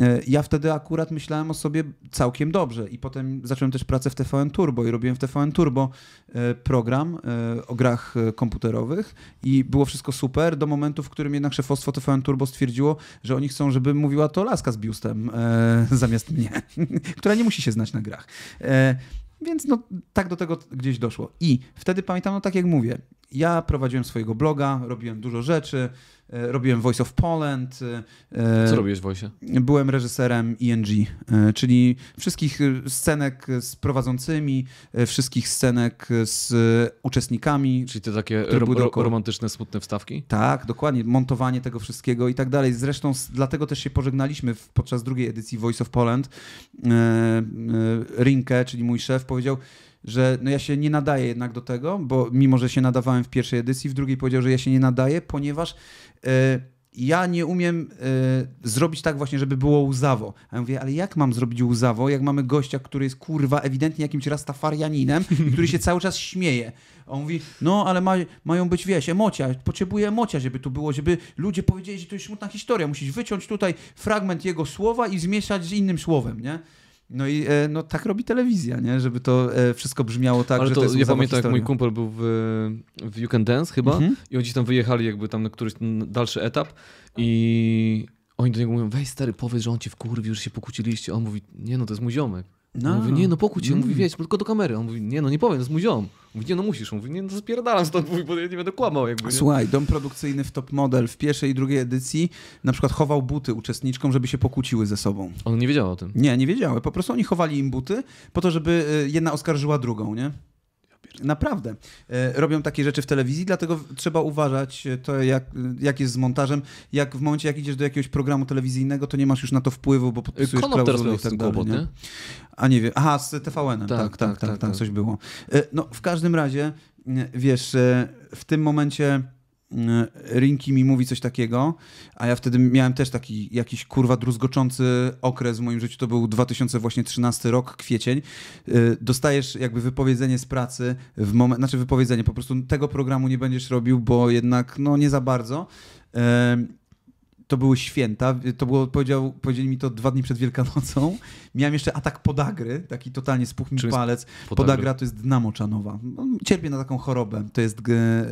E, ja wtedy akurat myślałem o sobie całkiem dobrze i potem zacząłem też pracę w TVN Turbo i robiłem w TVN Turbo e, program o grach komputerowych i było wszystko super do momentu, w którym jednak szefostwo TVN Turbo stwierdziło, że że oni chcą, żeby mówiła to laska z biustem e, zamiast mnie, która nie musi się znać na grach. E, więc no, tak do tego gdzieś doszło. I wtedy pamiętam, no tak jak mówię, ja prowadziłem swojego bloga, robiłem dużo rzeczy, e, robiłem Voice of Poland. E, e, Co robisz w Voice? Byłem reżyserem ING, czyli wszystkich scenek z prowadzącymi, wszystkich scenek z uczestnikami. Czyli te takie ro romantyczne, smutne wstawki? Tak, dokładnie, montowanie tego wszystkiego i tak dalej. Zresztą dlatego też się pożegnaliśmy podczas drugiej edycji Voice of Poland. Rinke, czyli mój szef, powiedział, że no ja się nie nadaję jednak do tego, bo mimo, że się nadawałem w pierwszej edycji, w drugiej powiedział, że ja się nie nadaję, ponieważ e, ja nie umiem e, zrobić tak właśnie, żeby było łzawo. A ja mówię, ale jak mam zrobić łzawo, jak mamy gościa, który jest kurwa ewidentnie jakimś rastafarianinem, który się cały czas śmieje. A on mówi, no ale ma, mają być, wiesz, emocja, potrzebuje emocja, żeby tu było, żeby ludzie powiedzieli, że to jest smutna historia. Musisz wyciąć tutaj fragment jego słowa i zmieszać z innym słowem, nie? No i e, no, tak robi telewizja, nie? żeby to e, wszystko brzmiało tak, Ale że to, to jest Ja pamiętam, historia. jak mój kumpel był w, w You Can Dance chyba mhm. i oni tam wyjechali jakby tam na któryś dalszy etap i oni do niego mówią, weź stary, powiedz, że on cię wkurwił, że się pokłóciliście. A on mówi, nie no, to jest mój ziomek. No. Mówi, nie, no pokój mm. Mówi, wiesz, tylko do kamery. On mówi, nie, no nie powiem, to jest mój ziom. Mówi, nie, no musisz. On mówi, nie, no spierdalam stąd, mówi, bo ja nie będę kłamał. Jakby, nie? Słuchaj, dom produkcyjny w Top Model w pierwszej i drugiej edycji na przykład chował buty uczestniczkom, żeby się pokłóciły ze sobą. On nie wiedział o tym. Nie, nie wiedziały. Po prostu oni chowali im buty po to, żeby y, jedna oskarżyła drugą, nie? Naprawdę. E, robią takie rzeczy w telewizji, dlatego trzeba uważać e, to, jak, e, jak jest z montażem. Jak w momencie, jak idziesz do jakiegoś programu telewizyjnego, to nie masz już na to wpływu, bo podpisujesz Konop klauzulę i tak dalej. nie? A nie wiem. Aha, z TVN-em. Tak, tak, tak, tak, tak, tak, tak, tak. coś było. No, w każdym razie, wiesz, w tym momencie Y, Rinki mi mówi coś takiego, a ja wtedy miałem też taki jakiś kurwa druzgoczący okres w moim życiu, to był 2013 rok, kwiecień. Y, dostajesz jakby wypowiedzenie z pracy, w moment, znaczy wypowiedzenie, po prostu tego programu nie będziesz robił, bo jednak no nie za bardzo to były święta, to było, powiedział, powiedzieli mi to dwa dni przed Wielkanocą. Miałem jeszcze atak podagry, taki totalnie spuch mi palec. Podagra? podagra? to jest dna czanowa. Cierpię na taką chorobę, to jest e, e,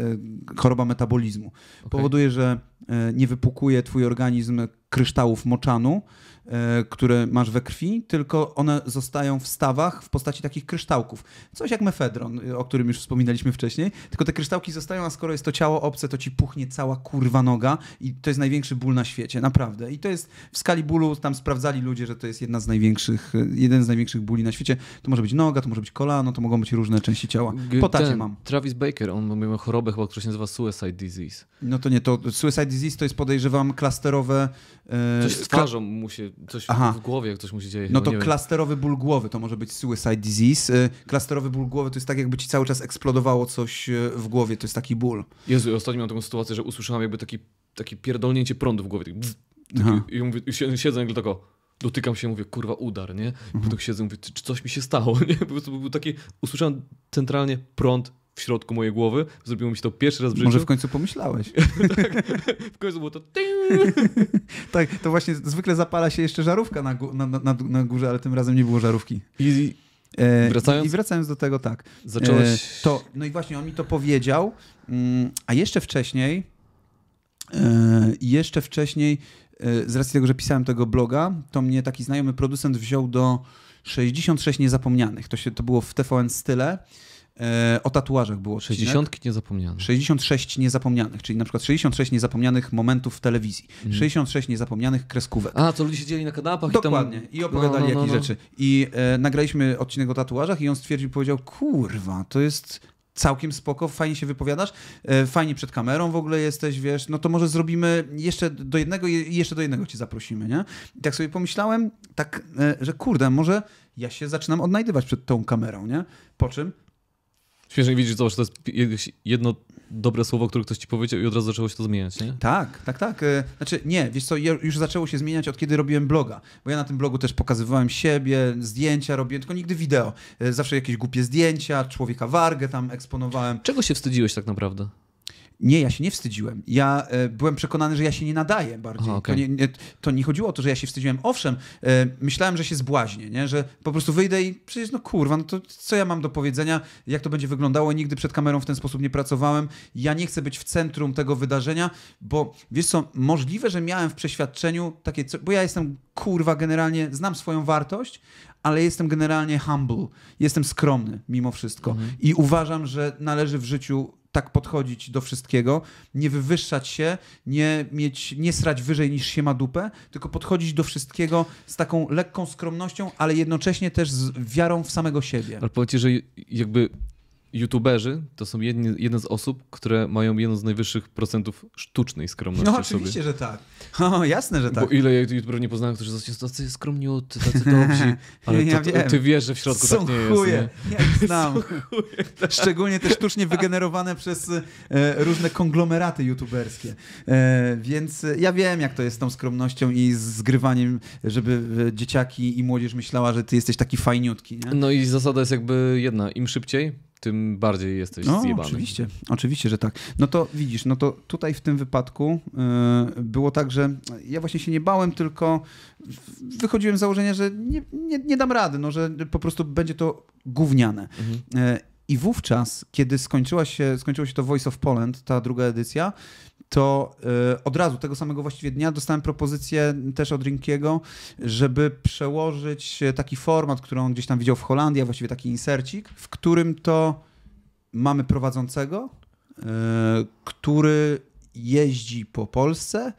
choroba metabolizmu. Okay. Powoduje, że E, nie wypukuje twój organizm kryształów moczanu, e, które masz we krwi, tylko one zostają w stawach w postaci takich kryształków. Coś jak mefedron, e, o którym już wspominaliśmy wcześniej, tylko te kryształki zostają, a skoro jest to ciało obce, to ci puchnie cała kurwa noga i to jest największy ból na świecie, naprawdę. I to jest w skali bólu, tam sprawdzali ludzie, że to jest jedna z największych, jeden z największych bóli na świecie. To może być noga, to może być kolano, to mogą być różne części ciała. Po tacie mam. Travis Baker, on miał chorobę chyba, która się nazywa suicide disease. No to nie, to suicide disease to jest podejrzewam klasterowe... E, coś z twarzą kla... musi, coś Aha. w głowie ktoś musi dzieje. No to klasterowy ból głowy to może być suicide disease. E, klasterowy ból głowy to jest tak jakby ci cały czas eksplodowało coś e, w głowie, to jest taki ból. Jezu, ostatnio miałem taką sytuację, że usłyszałem jakby taki, taki pierdolnięcie prądu w głowie. Taki bzz, taki, I mówię, siedzę nagle tylko dotykam się, mówię, kurwa, udar, nie? I mhm. potem siedzę, mówię, czy, czy, coś mi się stało, nie? Po prostu był taki, usłyszałem centralnie prąd w środku mojej głowy. Zrobiło mi się to pierwszy raz w życiu. Może w końcu pomyślałeś. tak, w końcu było to... tak, to właśnie zwykle zapala się jeszcze żarówka na, na, na, na górze, ale tym razem nie było żarówki. E, I, wracając? I wracając do tego, tak. Zacząłeś... E, to, no i właśnie on mi to powiedział, mm, a jeszcze wcześniej, e, jeszcze wcześniej, e, z racji tego, że pisałem tego bloga, to mnie taki znajomy producent wziął do 66 Niezapomnianych. To, się, to było w TVN Style. E, o tatuażach było sześćdziesiątki 60 niezapomnianych. 66 niezapomnianych, czyli na przykład 66 niezapomnianych momentów w telewizji, mm. 66 niezapomnianych kreskówek. A, co ludzie siedzieli na kanapach Dokładnie. i tam... i opowiadali no, no, no, jakieś no. rzeczy. I e, nagraliśmy odcinek o tatuażach i on stwierdził, powiedział, kurwa, to jest całkiem spoko, fajnie się wypowiadasz, e, fajnie przed kamerą w ogóle jesteś, wiesz, no to może zrobimy jeszcze do jednego i jeszcze do jednego cię zaprosimy, nie? I tak sobie pomyślałem, tak, e, że kurde, może ja się zaczynam odnajdywać przed tą kamerą, nie? Po czym Śmiesznie widzieć, że to jest jedno dobre słowo, które ktoś ci powiedział i od razu zaczęło się to zmieniać, nie? Tak, tak, tak. E, znaczy nie, wiesz co, już zaczęło się zmieniać od kiedy robiłem bloga, bo ja na tym blogu też pokazywałem siebie, zdjęcia robiłem, tylko nigdy wideo. E, zawsze jakieś głupie zdjęcia, człowieka wargę tam eksponowałem. Czego się wstydziłeś tak naprawdę? Nie, ja się nie wstydziłem. Ja e, byłem przekonany, że ja się nie nadaję bardziej. Aha, okay. to, nie, nie, to, nie, chodziło o to, że ja się wstydziłem. Owszem, e, myślałem, że się zbłaźnię, nie? że po prostu wyjdę i przecież no kurwa, no to co ja mam do powiedzenia, jak to będzie wyglądało. Nigdy przed kamerą w ten sposób nie pracowałem. Ja nie chcę być w centrum tego wydarzenia, bo wiesz co, możliwe, że miałem w przeświadczeniu takie, bo ja jestem kurwa generalnie, znam swoją wartość, ale jestem generalnie humble, jestem skromny mimo wszystko mhm. i uważam, że należy w życiu tak podchodzić do wszystkiego, nie wywyższać się, nie mieć, nie srać wyżej niż się ma dupę, tylko podchodzić do wszystkiego z taką lekką skromnością, ale jednocześnie też z wiarą w samego siebie. Ale powiedzcie, że jakby YouTuberzy to są jedne z osób, które mają jedno z najwyższych procentów sztucznej skromności. No oczywiście, że tak. O, jasne, że tak. Bo ile YouTuberów nie poznałem, którzy są tacy skromniuty, tacy dobrzy, ale ja to, wiem. ty wiesz, że w środku są tak nie chuje. jest. Nie? Ja znam. Tak. Szczególnie te sztucznie wygenerowane przez e, różne konglomeraty youtuberskie. E, więc ja wiem, jak to jest z tą skromnością i zgrywaniem, żeby e, dzieciaki i młodzież myślała, że ty jesteś taki fajniutki. Nie? No i zasada jest jakby jedna. Im szybciej, tym bardziej jesteś no, zjebany. Oczywiście, oczywiście, że tak. No to widzisz, no to tutaj w tym wypadku yy, było tak, że ja właśnie się nie bałem, tylko wychodziłem z założenia, że nie, nie, nie dam rady, no, że po prostu będzie to gówniane. Mhm. Yy, I wówczas, kiedy skończyła się, skończyło się to Voice of Poland, ta druga edycja, to e, od razu tego samego właściwie dnia dostałem propozycję też od Rinkiego, żeby przełożyć e, taki format, który on gdzieś tam widział w Holandii, a właściwie taki insercik, w którym to mamy prowadzącego, e, który jeździ po Polsce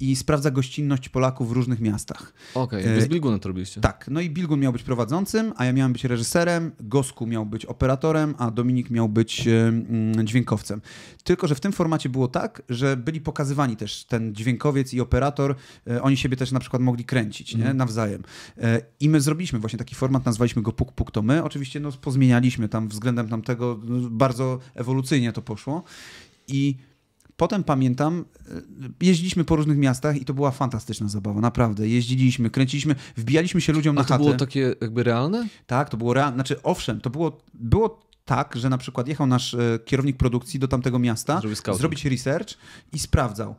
i sprawdza gościnność Polaków w różnych miastach. Okej, e, okay, z Bilgunem to robiliście. Tak, no i Bilgun miał być prowadzącym, a ja miałem być reżyserem, Gosku miał być operatorem, a Dominik miał być e, mm, dźwiękowcem. Tylko, że w tym formacie było tak, że byli pokazywani też ten dźwiękowiec i operator, e, oni siebie też na przykład mogli kręcić, nie? Mhm. Nawzajem. I my zrobiliśmy właśnie taki format, nazwaliśmy go Puk Puk to my. Oczywiście no, pozmienialiśmy tam względem tamtego, bardzo ewolucyjnie to poszło i potem pamiętam, e, jeździliśmy po różnych miastach i to była fantastyczna zabawa, naprawdę. Jeździliśmy, kręciliśmy, wbijaliśmy się ludziom A na chatę. to było takie jakby realne? Tak, to było realne. Znaczy, owszem, to było, było tak, że na przykład jechał nasz e, kierownik produkcji do tamtego miasta, zrobić research i sprawdzał,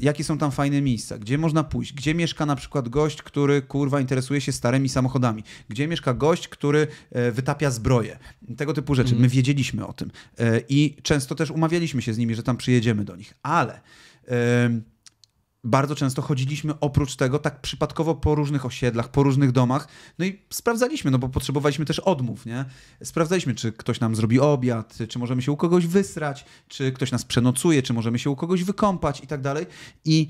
jakie są tam fajne miejsca, gdzie można pójść, gdzie mieszka na przykład gość, który kurwa interesuje się starymi samochodami, gdzie mieszka gość, który e, wytapia zbroję, tego typu rzeczy. Mm. My wiedzieliśmy o tym e, i często też umawialiśmy się z nimi, że tam przyjedziemy do nich, ale bardzo często chodziliśmy oprócz tego tak przypadkowo po różnych osiedlach, po różnych domach, no i sprawdzaliśmy, no bo potrzebowaliśmy też odmów, nie? Sprawdzaliśmy, czy ktoś nam zrobi obiad, czy możemy się u kogoś wysrać, czy ktoś nas przenocuje, czy możemy się u kogoś wykąpać i tak dalej. I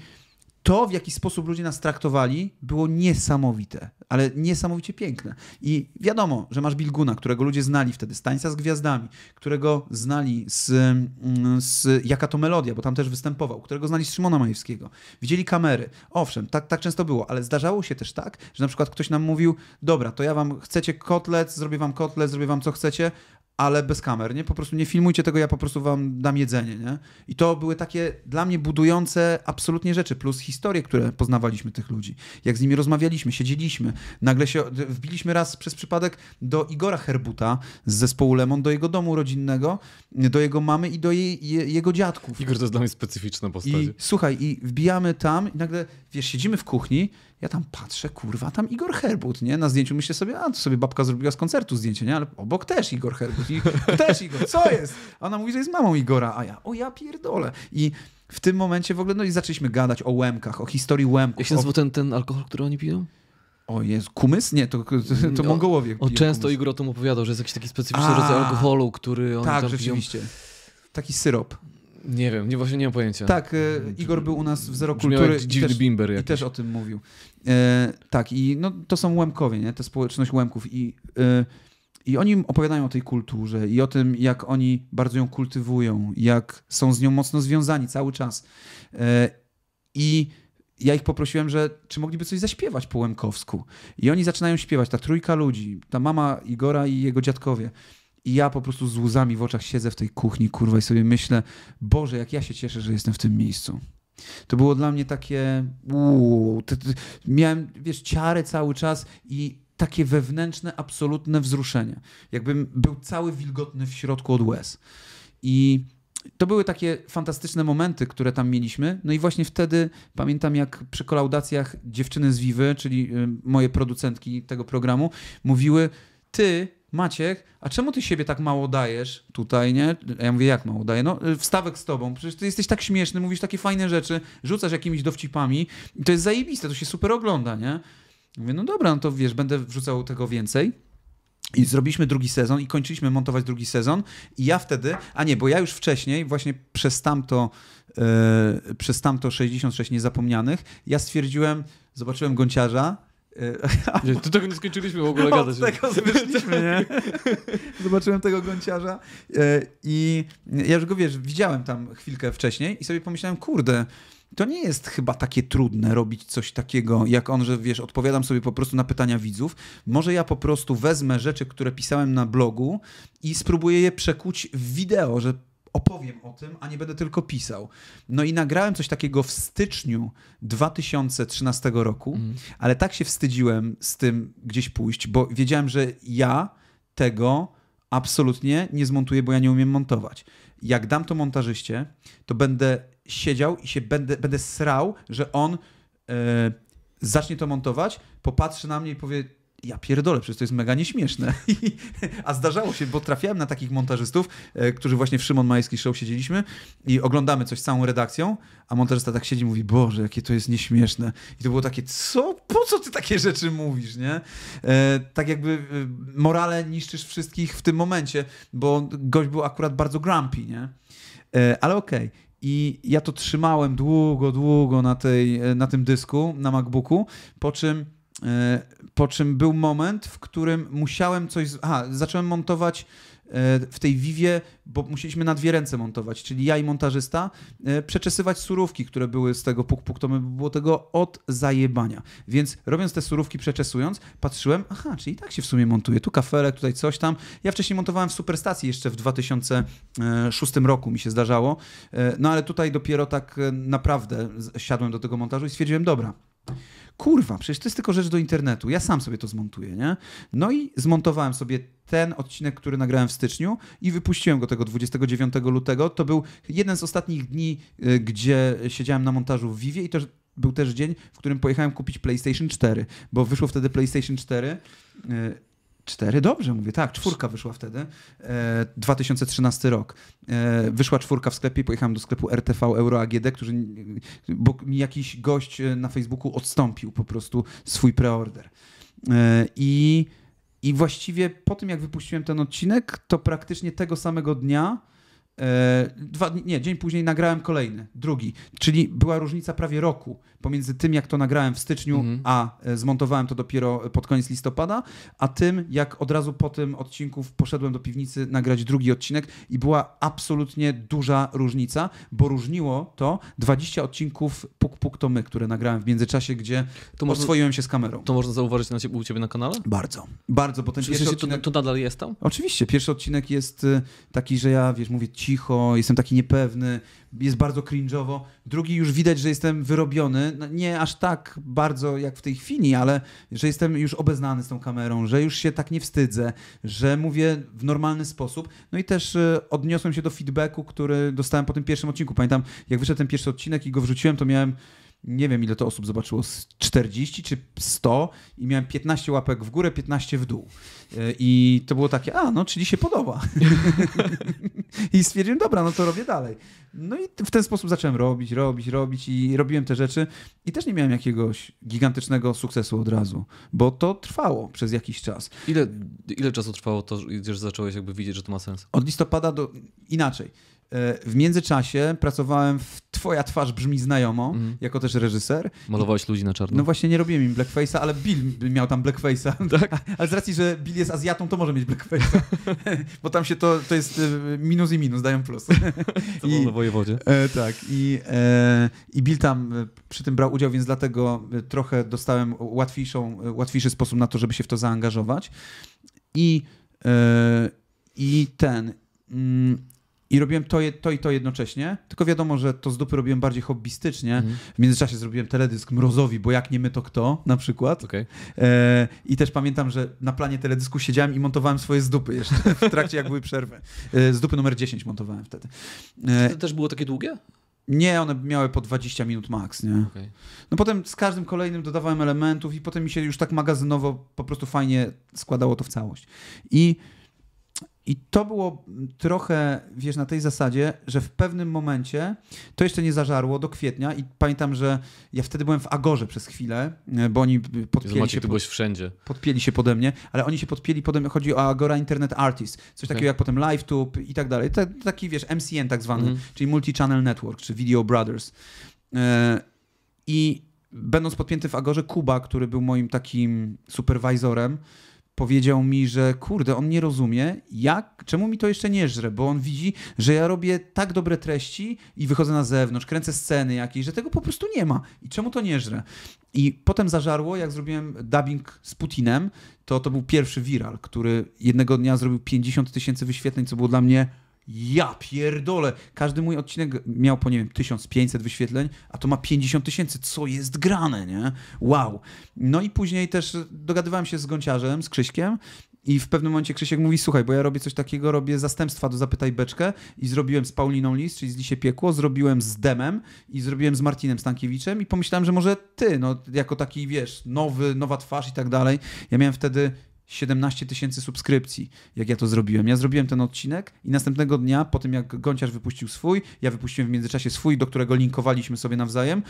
to, w jaki sposób ludzie nas traktowali, było niesamowite, ale niesamowicie piękne. I wiadomo, że masz Bilguna, którego ludzie znali wtedy, z Tańca z Gwiazdami, którego znali z, mm, z Jaka to Melodia, bo tam też występował, którego znali z Szymona Majewskiego. Widzieli kamery. Owszem, tak, tak często było, ale zdarzało się też tak, że na przykład ktoś nam mówił, dobra, to ja wam chcecie kotlet, zrobię wam kotlet, zrobię wam co chcecie, ale bez kamer, nie? Po prostu nie filmujcie tego, ja po prostu wam dam jedzenie, nie? I to były takie dla mnie budujące absolutnie rzeczy, plus historie, które poznawaliśmy tych ludzi. Jak z nimi rozmawialiśmy, siedzieliśmy, nagle się wbiliśmy raz przez przypadek do Igora Herbuta z zespołu Lemon, do jego domu rodzinnego, do jego mamy i do jej, je, jego dziadków. Igor to jest dla mnie specyficzna postać. I, słuchaj, i wbijamy tam i nagle, wiesz, siedzimy w kuchni ja tam patrzę, kurwa, tam Igor Herbut, nie? Na zdjęciu myślę sobie, a to sobie babka zrobiła z koncertu zdjęcie, nie? Ale obok też Igor Herbut i też Igor, co jest? ona mówi, że jest mamą Igora, a ja, o ja pierdolę. I w tym momencie w ogóle, no i zaczęliśmy gadać o łemkach, o historii łemków. Jak się nazywał o... ten, ten alkohol, który oni piją? O jest kumys? Nie, to, to mm, o, Mongołowie. O, często kumys. Igor o tym opowiadał, że jest jakiś taki specyficzny a, rodzaj alkoholu, który oni tak, tam rzeczywiście. Piją. Taki syrop. Nie wiem, nie, właśnie nie mam pojęcia. Tak, e, Igor był u nas w Zero Kultury. Dziwny bimber jakiś. I też o tym mówił. E, tak, i no, to są Łemkowie, nie? To społeczność Łemków. I, e, i oni opowiadają o tej kulturze i o tym, jak oni bardzo ją kultywują, jak są z nią mocno związani cały czas. E, I ja ich poprosiłem, że czy mogliby coś zaśpiewać po łemkowsku. I oni zaczynają śpiewać, ta trójka ludzi, ta mama Igora i jego dziadkowie. I ja po prostu z łzami w oczach siedzę w tej kuchni, kurwa, i sobie myślę, Boże, jak ja się cieszę, że jestem w tym miejscu. To było dla mnie takie. Uu, ty, ty, miałem, wiesz, ciarę cały czas i takie wewnętrzne, absolutne wzruszenie. Jakbym był cały wilgotny w środku od łez. I to były takie fantastyczne momenty, które tam mieliśmy. No i właśnie wtedy pamiętam, jak przy kolaudacjach dziewczyny z Wiwy, czyli y, moje producentki tego programu, mówiły: Ty Maciek, a czemu ty siebie tak mało dajesz tutaj, nie? Ja mówię, jak mało daję? No, y, wstawek z tobą, przecież ty jesteś tak śmieszny, mówisz takie fajne rzeczy, rzucasz jakimiś dowcipami i to jest zajebiste, to się super ogląda, nie? Mówię, no dobra, no to wiesz, będę wrzucał tego więcej. I zrobiliśmy drugi sezon i kończyliśmy montować drugi sezon i ja wtedy, a nie, bo ja już wcześniej, właśnie przez tamto, yy, przez tamto 66 niezapomnianych, ja stwierdziłem, zobaczyłem Gąciarza, Yy, nie, tego nie skończyliśmy w ogóle no, gadać. Od tego wyszliśmy, nie? Zobaczyłem tego gąciarza yy, i ja już go, wiesz, widziałem tam chwilkę wcześniej i sobie pomyślałem, kurde, to nie jest chyba takie trudne robić coś takiego, jak on, że wiesz, odpowiadam sobie po prostu na pytania widzów. Może ja po prostu wezmę rzeczy, które pisałem na blogu i spróbuję je przekuć w wideo, że opowiem o tym, a nie będę tylko pisał. No i nagrałem coś takiego w styczniu 2013 roku, mm. ale tak się wstydziłem z tym gdzieś pójść, bo wiedziałem, że ja tego absolutnie nie zmontuję, bo ja nie umiem montować. Jak dam to montażyście, to będę siedział i się będę, będę srał, że on. Yy, zacznie to montować, popatrzy na mnie i powie: ja pierdolę, przecież to jest mega nieśmieszne. a zdarzało się, bo trafiałem na takich montażystów, e, którzy właśnie w Szymon Majski Show siedzieliśmy i oglądamy coś z całą redakcją, a montażysta tak siedzi i mówi, Boże, jakie to jest nieśmieszne. I to było takie, co? Po co ty takie rzeczy mówisz, nie? E, tak jakby e, morale niszczysz wszystkich w tym momencie, bo gość był akurat bardzo grumpy, nie? E, ale okej. Okay. I ja to trzymałem długo, długo na, tej, na tym dysku, na MacBooku, po czym E, po czym był moment, w którym musiałem coś. Aha, zacząłem montować e, w tej Vivie, bo musieliśmy na dwie ręce montować, czyli ja i montażysta, e, przeczesywać surówki, które były z tego puk-puk, to było tego od zajebania. Więc robiąc te surówki, przeczesując, patrzyłem, aha, czyli tak się w sumie montuje, tu kafelek, tutaj coś tam. Ja wcześniej montowałem w Superstacji jeszcze w 2006 roku mi się zdarzało, no ale tutaj dopiero tak naprawdę siadłem do tego montażu i stwierdziłem, dobra, Kurwa, przecież to jest tylko rzecz do internetu. Ja sam sobie to zmontuję, nie? No i zmontowałem sobie ten odcinek, który nagrałem w styczniu i wypuściłem go tego 29 lutego. To był jeden z ostatnich dni, y, gdzie siedziałem na montażu w Vivie i to był też dzień, w którym pojechałem kupić PlayStation 4, bo wyszło wtedy PlayStation 4 Cztery, dobrze, mówię, tak, czwórka wyszła wtedy, e, 2013 rok. E, wyszła czwórka w sklepie, pojechałem do sklepu RTV Euro AGD, który, bo mi jakiś gość e, na Facebooku odstąpił po prostu swój preorder. E, I, I właściwie po tym, jak wypuściłem ten odcinek, to praktycznie tego samego dnia E, dwa, nie, dzień później nagrałem kolejny, drugi. Czyli była różnica prawie roku pomiędzy tym, jak to nagrałem w styczniu, mhm. a e, zmontowałem to dopiero e, pod koniec listopada, a tym, jak od razu po tym odcinku poszedłem do piwnicy nagrać drugi odcinek i była absolutnie duża różnica, bo różniło to 20 odcinków Puk Puk to my, które nagrałem w międzyczasie, gdzie to oswoiłem się z kamerą. To można zauważyć na ciebie, u ciebie na kanale? Bardzo, bardzo, bo ten Czy, pierwszy odcinek... To, to nadal jest tam? Oczywiście, pierwszy odcinek jest y, taki, że ja, wiesz, mówię cicho, jestem taki niepewny, jest bardzo cringe'owo. Drugi już widać, że jestem wyrobiony, no nie aż tak bardzo jak w tej chwili, ale że jestem już obeznany z tą kamerą, że już się tak nie wstydzę, że mówię w normalny sposób. No i też e, odniosłem się do feedbacku, który dostałem po tym pierwszym odcinku. Pamiętam, jak wyszedł ten pierwszy odcinek i go wrzuciłem, to miałem nie wiem ile to osób zobaczyło, 40 czy 100 i miałem 15 łapek w górę, 15 w dół. E, I to było takie, a no, czyli się podoba. I stwierdziłem, dobra, no to robię dalej. No i w ten sposób zacząłem robić, robić, robić i robiłem te rzeczy i też nie miałem jakiegoś gigantycznego sukcesu od razu, bo to trwało przez jakiś czas. Ile, ile czasu trwało to, że zacząłeś jakby widzieć, że to ma sens? Od listopada do... inaczej. E, w międzyczasie pracowałem w Twoja twarz brzmi znajomo, mm. jako też reżyser. Malowałeś I... ludzi na czarno. No właśnie, nie robiłem im blackface'a, ale Bill miał tam blackface'a. Tak? ale z racji, że Bill jest Azjatą, to może mieć blackface'a. Bo tam się to, to jest e, minus i minus, dają plus. to I, na wojewodzie. E, tak. I, e, I Bill tam e, przy tym brał udział, więc dlatego trochę dostałem łatwiejszą, łatwiejszy sposób na to, żeby się w to zaangażować. I, e, i ten... Mm, i robiłem to, to, i to jednocześnie, tylko wiadomo, że to z dupy robiłem bardziej hobbystycznie. Mm. W międzyczasie zrobiłem teledysk Mrozowi, bo jak nie my, to kto na przykład. Okay. E, I też pamiętam, że na planie teledysku siedziałem i montowałem swoje z dupy jeszcze w trakcie, jak były przerwy. E, z dupy numer 10 montowałem wtedy. E, to też było takie długie? Nie, one miały po 20 minut maks, nie? Okay. No potem z każdym kolejnym dodawałem elementów i potem mi się już tak magazynowo po prostu fajnie składało to w całość. I i to było trochę, wiesz, na tej zasadzie, że w pewnym momencie to jeszcze nie zażarło do kwietnia i pamiętam, że ja wtedy byłem w Agorze przez chwilę, e, bo oni podpięli Maciek, się... Ty byłeś wszędzie. Podpięli się pode mnie, ale oni się podpięli pode mnie, chodzi o Agora Internet Artist, coś takiego jak potem LiveTube i tak dalej. Taki, wiesz, MCN tak zwany, mm. czyli Multi-Channel Network, czy Video Brothers. E, I będąc podpięty w Agorze, Kuba, który był moim takim superwizorem, powiedział mi, że kurde, on nie rozumie, jak, czemu mi to jeszcze nie żre, bo on widzi, że ja robię tak dobre treści i wychodzę na zewnątrz, kręcę sceny jakieś, że tego po prostu nie ma. I czemu to nie żre? I potem zażarło, jak zrobiłem dubbing z Putinem, to to był pierwszy viral, który jednego dnia zrobił 50 tysięcy wyświetleń, co było dla mnie ja pierdolę. Każdy mój odcinek miał po, nie wiem, 1500 wyświetleń, a to ma 50 tysięcy, co jest grane, nie? Wow. No i później też dogadywałem się z Gąciarzem, z Krzyśkiem i w pewnym momencie Krzysiek mówi, słuchaj, bo ja robię coś takiego, robię zastępstwa do Zapytaj Beczkę i zrobiłem z Pauliną list, czyli z Lisie Piekło, zrobiłem z Demem i zrobiłem z Martinem Stankiewiczem i pomyślałem, że może ty, no jako taki, wiesz, nowy, nowa twarz i tak dalej. Ja miałem wtedy 17 tysięcy subskrypcji, jak ja to zrobiłem. Ja zrobiłem ten odcinek i następnego dnia, po tym jak Gonciarz wypuścił swój, ja wypuściłem w międzyczasie swój, do którego linkowaliśmy sobie nawzajem,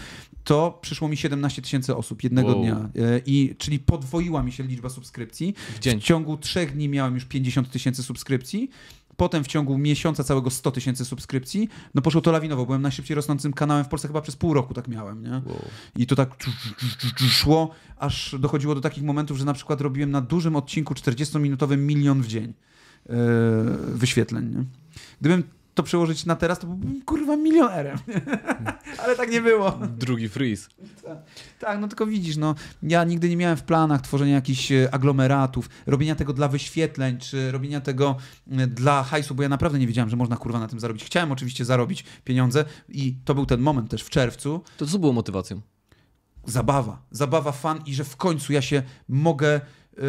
to przyszło mi 17 tysięcy osób jednego wow. dnia. E, I, czyli podwoiła mi się liczba subskrypcji. W, w ciągu trzech dni miałem już 50 tysięcy subskrypcji Potem w ciągu miesiąca całego 100 tysięcy subskrypcji. No poszło to lawinowo. Byłem najszybciej rosnącym kanałem w Polsce chyba przez pół roku tak miałem, nie? Wow. I to tak szło, aż dochodziło do takich momentów, że na przykład robiłem na dużym odcinku 40-minutowym milion w dzień e, wyświetleń. Nie? Gdybym to przełożyć na teraz, to byłbym kurwa milionerem. Ale tak nie było. Drugi freeze. Tak, no tylko widzisz, no ja nigdy nie miałem w planach tworzenia jakichś e, aglomeratów, robienia tego dla wyświetleń, czy robienia tego dla hajsu, bo ja naprawdę nie wiedziałem, że można kurwa na tym zarobić. Chciałem oczywiście zarobić pieniądze i to był ten moment też w czerwcu. To co było motywacją? Zabawa. Zabawa, fan i że w końcu ja się mogę, yy,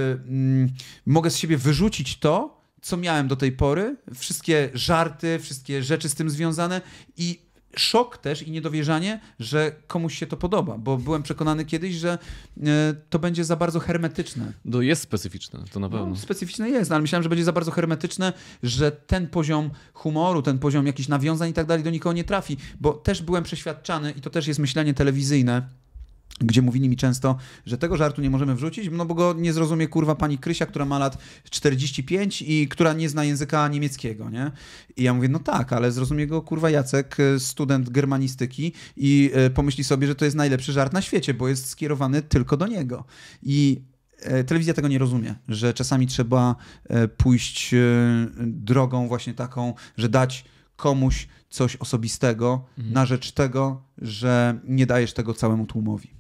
mogę z siebie wyrzucić to, co miałem do tej pory, wszystkie żarty, wszystkie rzeczy z tym związane i szok też i niedowierzanie, że komuś się to podoba, bo byłem przekonany kiedyś, że e, to będzie za bardzo hermetyczne. No jest specyficzne, to na no, pewno. No, specyficzne jest, ale myślałem, że będzie za bardzo hermetyczne, że ten poziom humoru, ten poziom jakichś nawiązań i tak dalej do nikogo nie trafi, bo też byłem przeświadczany i to też jest myślenie telewizyjne, gdzie mówili mi często, że tego żartu nie możemy wrzucić, no bo go nie zrozumie kurwa pani Krysia, która ma lat 45 i która nie zna języka niemieckiego, nie? I ja mówię, no tak, ale zrozumie go kurwa Jacek, e, student germanistyki i e, pomyśli sobie, że to jest najlepszy żart na świecie, bo jest skierowany tylko do niego. I e, telewizja tego nie rozumie, że czasami trzeba pójść drogą właśnie taką, że dać komuś coś osobistego mhm. na rzecz tego, że nie dajesz tego całemu tłumowi.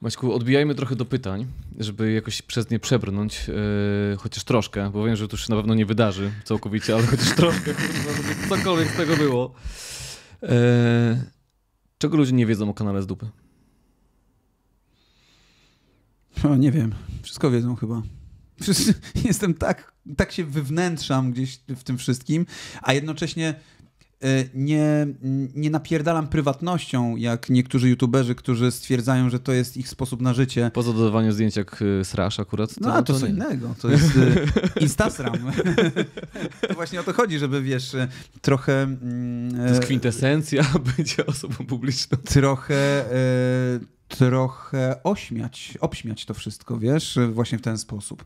Maćku, odbijajmy trochę do pytań, żeby jakoś przez nie przebrnąć, yy, chociaż troszkę, bo wiem, że to już na pewno nie wydarzy całkowicie, ale chociaż troszkę, żeby cokolwiek z tego było. Yy, czego ludzie nie wiedzą o kanale z dupy? No, nie wiem. Wszystko wiedzą chyba. jestem tak, tak się wywnętrzam gdzieś w tym wszystkim, a jednocześnie e, nie, nie napierdalam prywatnością, jak niektórzy youtuberzy, którzy stwierdzają, że to jest ich sposób na życie. Po dodawaniem zdjęć jak e, srasz akurat. To, no, to, to co nie. innego. To jest e, instasram. to właśnie o to chodzi, żeby, wiesz, trochę... Mm, to jest kwintesencja bycia osobą publiczną. Trochę trochę ośmiać, obśmiać to wszystko, wiesz, właśnie w ten sposób.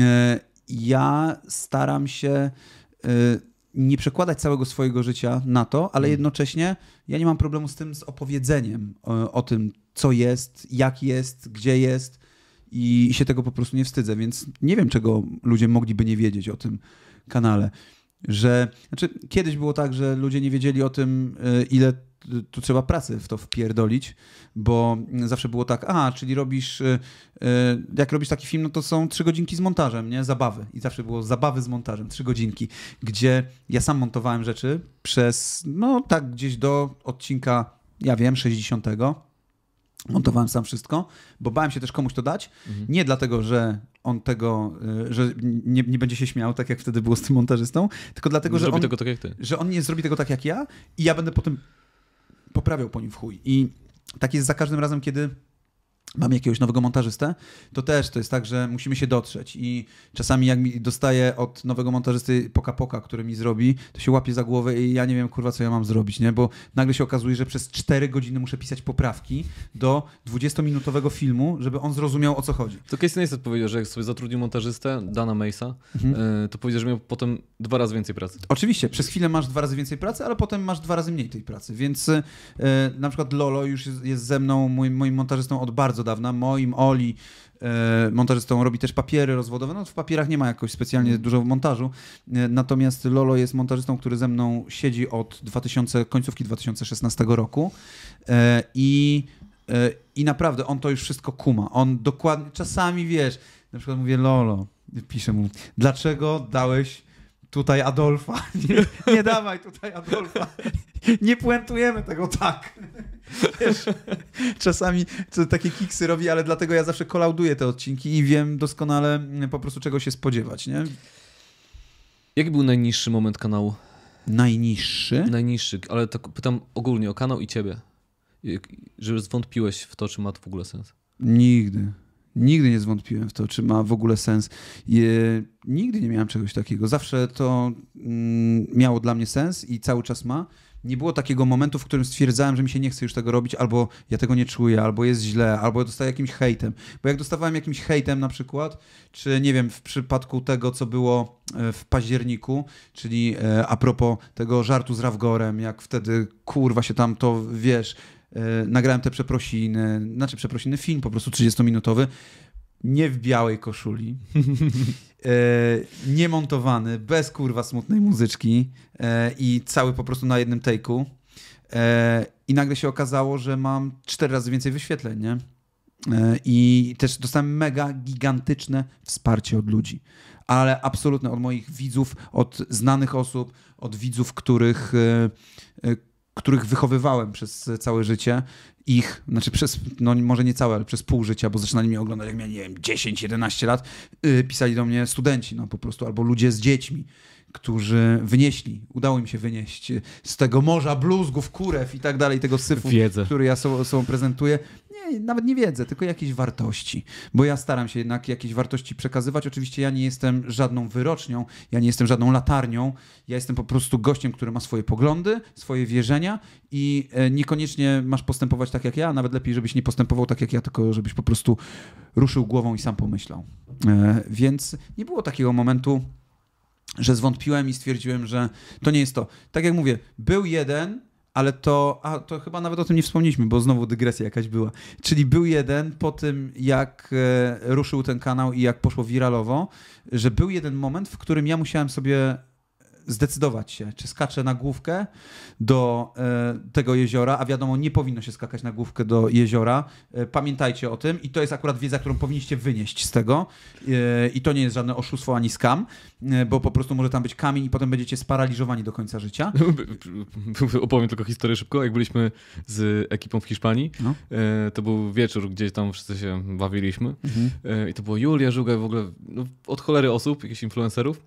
E, ja staram się e, nie przekładać całego swojego życia na to, ale mm. jednocześnie ja nie mam problemu z tym, z opowiedzeniem o, tym, co jest, jak jest, gdzie jest i, i się tego po prostu nie wstydzę, więc nie wiem, czego ludzie mogliby nie wiedzieć o tym kanale. Że, znaczy, kiedyś było tak, że ludzie nie wiedzieli o tym, e, ile tu trzeba pracy w to wpierdolić, bo zawsze było tak, a, czyli robisz, y, y, jak robisz taki film, no to są trzy godzinki z montażem, nie? Zabawy. I zawsze było zabawy z montażem, trzy godzinki, gdzie ja sam montowałem rzeczy przez, no tak gdzieś do odcinka, ja wiem, 60. Montowałem sam wszystko, bo bałem się też komuś to dać. Mhm. Nie dlatego, że on tego, y, że nie, nie, będzie się śmiał, tak jak wtedy było z tym montażystą, tylko dlatego, że on, tak że on nie zrobi tego tak jak ja i ja będę potem poprawiał po nim w chuj. I tak jest za każdym razem, kiedy mam jakiegoś nowego montażystę, to też to jest tak, że musimy się dotrzeć i czasami jak mi dostaję od nowego montażysty poka poka, który mi zrobi, to się łapie za głowę i ja nie wiem kurwa co ja mam zrobić, nie? Bo nagle się okazuje, że przez 4 godziny muszę pisać poprawki do 20-minutowego filmu, żeby on zrozumiał o co chodzi. To Casey Neistat powiedział, że jak sobie zatrudnił montażystę, Dana Mace'a, mhm. E, to powiedział, że miał potem dwa razy więcej pracy. Oczywiście, przez chwilę masz dwa razy więcej pracy, ale potem masz dwa razy mniej tej pracy, więc e, na przykład Lolo już jest ze mną, moim, moim montażystą od bardzo dawna. Moim Oli e, montażystą robi też papiery rozwodowe. No w papierach nie ma jakoś specjalnie mhm. dużo w montażu. E, natomiast Lolo jest montażystą, który ze mną siedzi od 2000, końcówki 2016 roku e, i, i naprawdę on to już wszystko kuma. On dokładnie, czasami wiesz, na przykład mówię Lolo, piszę mu, dlaczego dałeś tutaj Adolfa. Nie, nie dawaj tutaj Adolfa. Nie puentujemy tego tak. Wiesz, czasami takie kiksy robi, ale dlatego ja zawsze kolauduję te odcinki i wiem doskonale mm, po prostu czego się spodziewać, nie? Jaki był najniższy moment kanału? Najniższy? Najniższy, ale tak pytam ogólnie o kanał i ciebie. Żeby zwątpiłeś w to, czy ma to w ogóle sens. Nigdy. Nigdy nie zwątpiłem w to, czy ma w ogóle sens. Je, nigdy nie miałem czegoś takiego. Zawsze to mm, miało dla mnie sens i cały czas ma. Nie było takiego momentu, w którym stwierdzałem, że mi się nie chce już tego robić, albo ja tego nie czuję, albo jest źle, albo dostaję jakimś hejtem. Bo jak dostawałem jakimś hejtem na przykład, czy nie wiem, w przypadku tego, co było e, w październiku, czyli e, a propos tego żartu z Rawgorem, jak wtedy kurwa się tam to, wiesz, E, nagrałem te przeprosiny, znaczy przeprosiny, film po prostu 30-minutowy, nie w białej koszuli, e, nie montowany, bez kurwa smutnej muzyczki e, i cały po prostu na jednym take'u. I nagle się okazało, że mam cztery razy więcej wyświetleń, nie? I też dostałem mega gigantyczne wsparcie od ludzi, ale absolutne od moich widzów, od znanych osób, od widzów, których których wychowywałem przez całe życie, ich, znaczy przez, no może nie całe, ale przez pół życia, bo zaczynali mnie oglądać, jak miałem, nie wiem, 10-11 lat, yy, pisali do mnie studenci, no po prostu, albo ludzie z dziećmi którzy wynieśli, udało im się wynieść z tego morza bluzgów, kurew i tak dalej, tego syfu, wiedzę. który ja sobą, sobą prezentuję. Nie, nawet nie wiedzę, tylko jakieś wartości. Bo ja staram się jednak jakieś wartości przekazywać. Oczywiście ja nie jestem żadną wyrocznią, ja nie jestem żadną latarnią. Ja jestem po prostu gościem, który ma swoje poglądy, swoje wierzenia i e, niekoniecznie masz postępować tak jak ja, nawet lepiej, żebyś nie postępował tak jak ja, tylko żebyś po prostu ruszył głową i sam pomyślał. E, więc nie było takiego momentu, że zwątpiłem i stwierdziłem, że to nie jest to. Tak jak mówię, był jeden, ale to, a to chyba nawet o tym nie wspomnieliśmy, bo znowu dygresja jakaś była. Czyli był jeden po tym, jak e, ruszył ten kanał i jak poszło wiralowo, że był jeden moment, w którym ja musiałem sobie zdecydować się, czy skaczę na główkę do e, tego jeziora, a wiadomo, nie powinno się skakać na główkę do jeziora. E, pamiętajcie o tym i to jest akurat wiedza, którą powinniście wynieść z tego e, i to nie jest żadne oszustwo ani skam, bo po prostu może tam być kamień i potem będziecie sparaliżowani do końca życia. No, opowiem tylko historię szybko. Jak byliśmy z ekipą w Hiszpanii, no. to był wieczór, gdzieś tam wszyscy się bawiliśmy mhm. i to było Julia Żuga w ogóle no, od cholery osób, jakichś influencerów.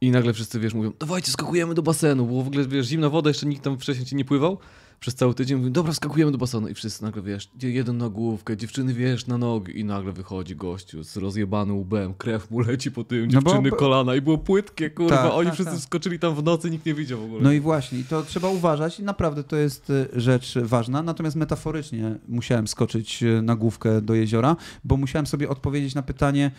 I nagle wszyscy, wiesz, mówią, dawajcie, skakujemy do basenu, bo w ogóle, wiesz, zimna woda, jeszcze nikt tam wcześniej ci nie pływał. Przez cały tydzień mówią, dobra, skakujemy do basenu. I wszyscy nagle, wiesz, jeden na główkę, dziewczyny, wiesz, na nogi. I nagle wychodzi gościu z rozjebany łbem, krew mu leci po tym, no dziewczyny, bo... kolana. I było płytkie, kurwa. Tak, Oni tak, wszyscy tak. wskoczyli tam w nocy, nikt nie widział w ogóle. No i właśnie, to trzeba uważać i naprawdę to jest y, rzecz ważna. Natomiast metaforycznie musiałem skoczyć y, na główkę do jeziora, bo musiałem sobie odpowiedzieć na pytanie...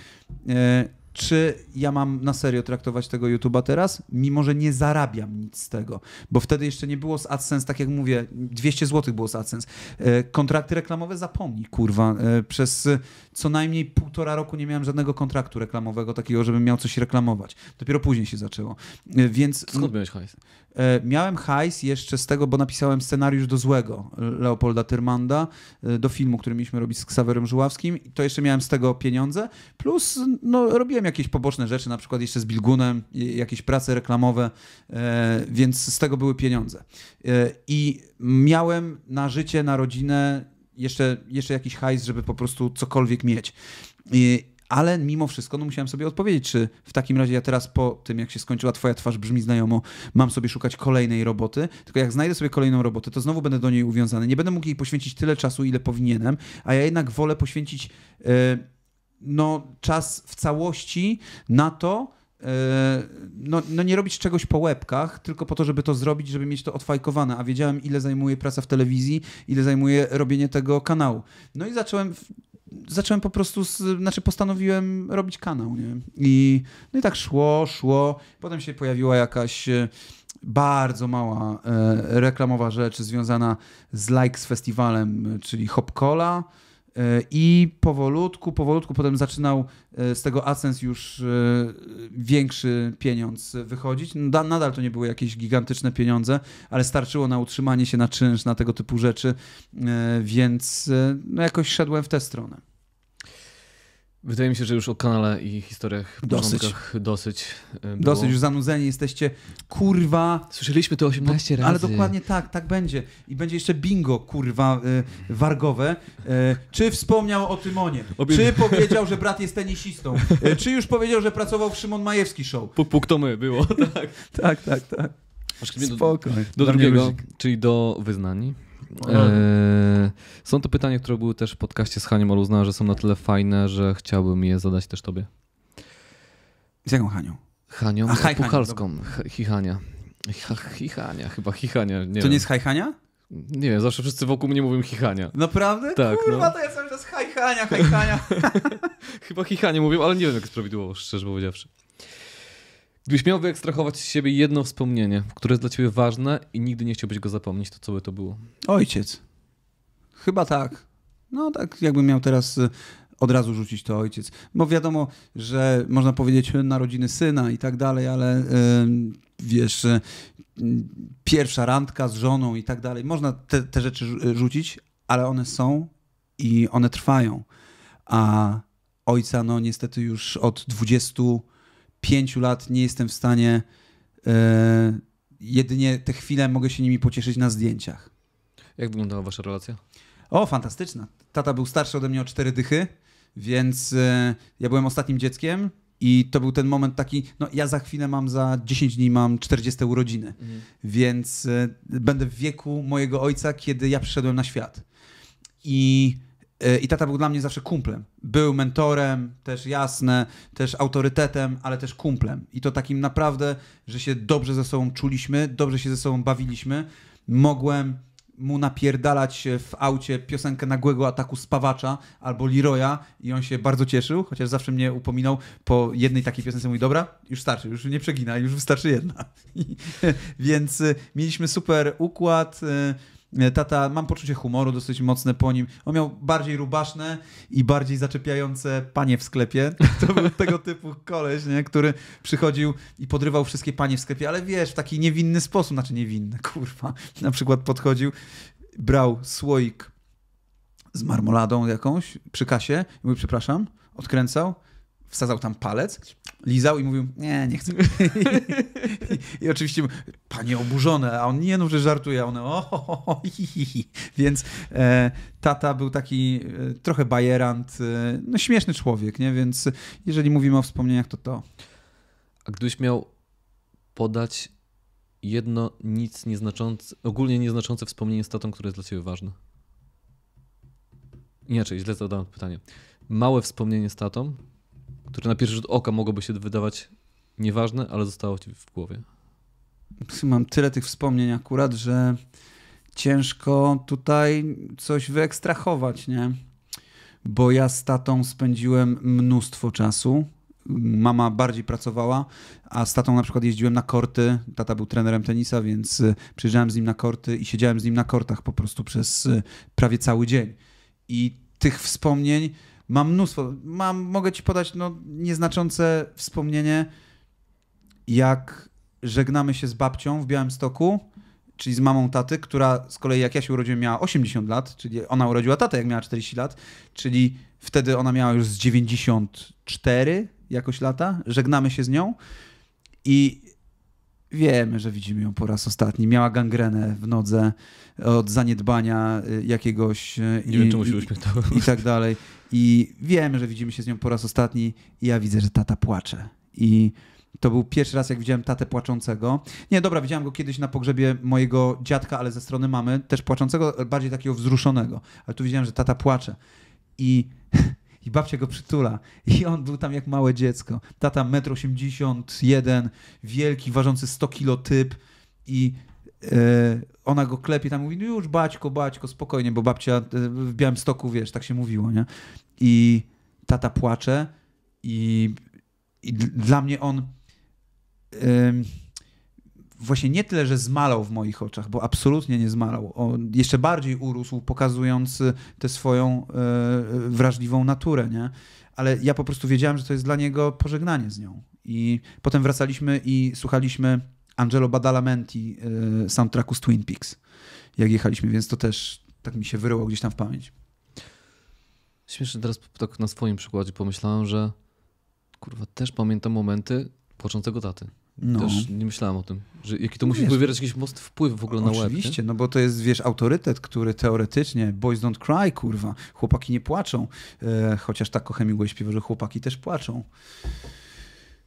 Y, czy ja mam na serio traktować tego YouTube'a teraz, mimo że nie zarabiam nic z tego. Bo wtedy jeszcze nie było z AdSense, tak jak mówię, 200 zł było z AdSense. E, kontrakty reklamowe zapomnij, kurwa. E, przez co najmniej półtora roku nie miałem żadnego kontraktu reklamowego takiego, żebym miał coś reklamować. Dopiero później się zaczęło. E, więc... Skąd miałeś hajs? E, miałem hajs jeszcze z tego, bo napisałem scenariusz do Złego Leopolda Tyrmanda, e, do filmu, który mieliśmy robić z Ksawerem Żuławskim. To jeszcze miałem z tego pieniądze, plus no, robiłem jakieś poboczne rzeczy, na przykład jeszcze z Bilgunem, jakieś prace reklamowe, e, więc z tego były pieniądze. I miałem na życie, na rodzinę jeszcze, jeszcze jakiś hajs, żeby po prostu cokolwiek mieć ale mimo wszystko no, musiałem sobie odpowiedzieć, czy w takim razie ja teraz po tym, jak się skończyła twoja twarz brzmi znajomo, mam sobie szukać kolejnej roboty, tylko jak znajdę sobie kolejną robotę, to znowu będę do niej uwiązany, nie będę mógł jej poświęcić tyle czasu, ile powinienem, a ja jednak wolę poświęcić yy, no, czas w całości na to, e, no, no nie robić czegoś po łebkach, tylko po to, żeby to zrobić, żeby mieć to odfajkowane, a wiedziałem ile zajmuje praca w telewizji, ile zajmuje robienie tego kanału. No i zacząłem zacząłem po prostu, z, znaczy postanowiłem robić kanał, nie? I, no i tak szło, szło. Potem się pojawiła jakaś e, bardzo mała e, reklamowa rzecz związana z Like z festiwalem, e, czyli Hopkola. E, I powolutku, powolutku potem zaczynał e, z tego AdSense już e, większy pieniądz wychodzić. No, nadal to nie były jakieś gigantyczne pieniądze, ale starczyło na utrzymanie się, na czynsz, na tego typu rzeczy, więc no jakoś szedłem w tę stronę. Wydaje mi się, że już o kanale i historiach dosyć. dosyć. E, było. Dosyć, już zanudzeni jesteście. Kurwa. Słyszeliśmy to 18 no, razy. Ale dokładnie tak, tak będzie. I będzie jeszcze bingo, kurwa, y, wargowe. Y, czy wspomniał o Tymonie? Obie... Czy powiedział, że brat jest tenisistą? Y, czy już powiedział, że pracował w Szymon Majewski Show? Puk, puk to my było, tak. tak, tak, tak. Spokojnie. Do, do drugiego, czyli do wyznani. E, są to pytania, które były też w podcaście z Hanią, ale uznałem, że są na tyle fajne, że chciałbym je zadać też tobie. Z jaką Hanią? Hanią A, Puchalską. Chichania. Chichania, chyba chichania. Nie to wiem. nie jest hajchania? Nie wiem, zawsze wszyscy wokół mnie mówią chichania. Naprawdę? Tak, no. Kurwa, no. to ja cały czas hajchania, hajchania. chyba chichanie mówią, ale nie wiem, jak jest prawidłowo, szczerze powiedziawszy. Gdybyś miał wyekstrahować z siebie jedno wspomnienie, które jest dla ciebie ważne i nigdy nie chciałbyś go zapomnieć, to co by to było? Ojciec. Chyba tak. No tak, jakbym miał teraz y, od razu rzucić to ojciec. Bo wiadomo, że można powiedzieć y, narodziny syna i tak dalej, ale wiesz, y, pierwsza randka z żoną i tak dalej. Można te, te rzeczy rzucić, ale one są i one trwają. A ojca, no niestety już od 20 pięciu lat nie jestem w stanie. E, jedynie te chwile mogę się nimi pocieszyć na zdjęciach. Jak wyglądała wasza relacja? O, fantastyczna. Tata był starszy ode mnie o cztery dychy, więc e, ja byłem ostatnim dzieckiem i to był ten moment taki, no ja za chwilę mam, za 10 dni mam 40 urodziny, mhm. więc e, będę w wieku mojego ojca, kiedy ja przyszedłem na świat. I Y, I tata był dla mnie zawsze kumplem. Był mentorem, też jasne, też autorytetem, ale też kumplem. I to takim naprawdę, że się dobrze ze sobą czuliśmy, dobrze się ze sobą bawiliśmy. Mogłem mu napierdalać w aucie piosenkę nagłego ataku spawacza albo Leroya i on się bardzo cieszył, chociaż zawsze mnie upominał po jednej takiej piosence mówi, dobra, już starczy, już nie przegina, już wystarczy jedna. Więc y, mieliśmy super układ. Y E, tata, mam poczucie humoru dosyć mocne po nim. On miał bardziej rubaszne i bardziej zaczepiające panie w sklepie. To był tego typu koleś, nie? który przychodził i podrywał wszystkie panie w sklepie, ale wiesz, w taki niewinny sposób, znaczy niewinny, kurwa. Na przykład podchodził, brał słoik z marmoladą jakąś przy kasie i mówi, przepraszam, odkręcał wsadzał tam palec, lizał i mówił, nie, nie chcę. I, I, oczywiście panie oburzone, a on nie, no, że żartuje, a one o, o, o hi, hi, hi. Więc e, tata był taki e, trochę bajerant, e, no śmieszny człowiek, nie? Więc jeżeli mówimy o wspomnieniach, to to. A gdybyś miał podać jedno nic nieznaczące, ogólnie nieznaczące wspomnienie z tatą, które jest dla ciebie ważne? Inaczej, źle zadałem pytanie. Małe wspomnienie z tatą, które na pierwszy rzut oka mogłoby się wydawać nieważne, ale zostało ci w głowie? Mam tyle tych wspomnień akurat, że ciężko tutaj coś wyekstrahować, nie? Bo ja z tatą spędziłem mnóstwo czasu. Mama bardziej pracowała, a z tatą na przykład jeździłem na korty. Tata był trenerem tenisa, więc y, przyjeżdżałem z nim na korty i siedziałem z nim na kortach po prostu przez y, prawie cały dzień. I tych wspomnień Mam mnóstwo, mam, mogę ci podać no, nieznaczące wspomnienie, jak żegnamy się z babcią w Białymstoku, czyli z mamą taty, która z kolei jak ja się urodziłem miała 80 lat, czyli ona urodziła tatę jak miała 40 lat, czyli wtedy ona miała już z 94 jakoś lata, żegnamy się z nią i Wiemy, że widzimy ją po raz ostatni. Miała gangrenę w nodze od zaniedbania y, jakiegoś. Y, Nie i, wiem, czemu się uśmiechnął. I tak dalej. I wiemy, że widzimy się z nią po raz ostatni. I ja widzę, że tata płacze. I to był pierwszy raz, jak widziałem tatę płaczącego. Nie, dobra, widziałem go kiedyś na pogrzebie mojego dziadka, ale ze strony mamy, też płaczącego, bardziej takiego wzruszonego. Ale tu widziałem, że tata płacze. I i babcia go przytula. I on był tam jak małe dziecko. Tata 1,81 m, wielki, ważący 100 kilo typ i Yy, ona go klepie, tam mówi, no już baćko, baćko, spokojnie, bo babcia e, w białym stoku, wiesz, tak się mówiło, nie? I tata płacze i, i dla mnie on... Yy, właśnie nie tyle, że zmalał w moich oczach, bo absolutnie nie zmalał. On jeszcze bardziej urósł, pokazując y, tę swoją y, y, wrażliwą naturę, nie? Ale ja po prostu wiedziałem, że to jest dla niego pożegnanie z nią. I potem wracaliśmy i słuchaliśmy Angelo Badalamenti e, soundtracku z Twin Peaks, jak jechaliśmy, więc to też tak mi się wyryło gdzieś tam w pamięć. Śmiesznie teraz tak na swoim przykładzie pomyślałem, że kurwa, też pamiętam momenty płaczącego taty. No. Też nie myślałem o tym, że jaki to no musi wiesz, wywierać jakiś most wpływ w ogóle na oczywiście, Oczywiście, no bo to jest, wiesz, autorytet, który teoretycznie, boys don't cry, kurwa, chłopaki nie płaczą, e, chociaż tak o Hemingway śpiewa, że chłopaki też płaczą.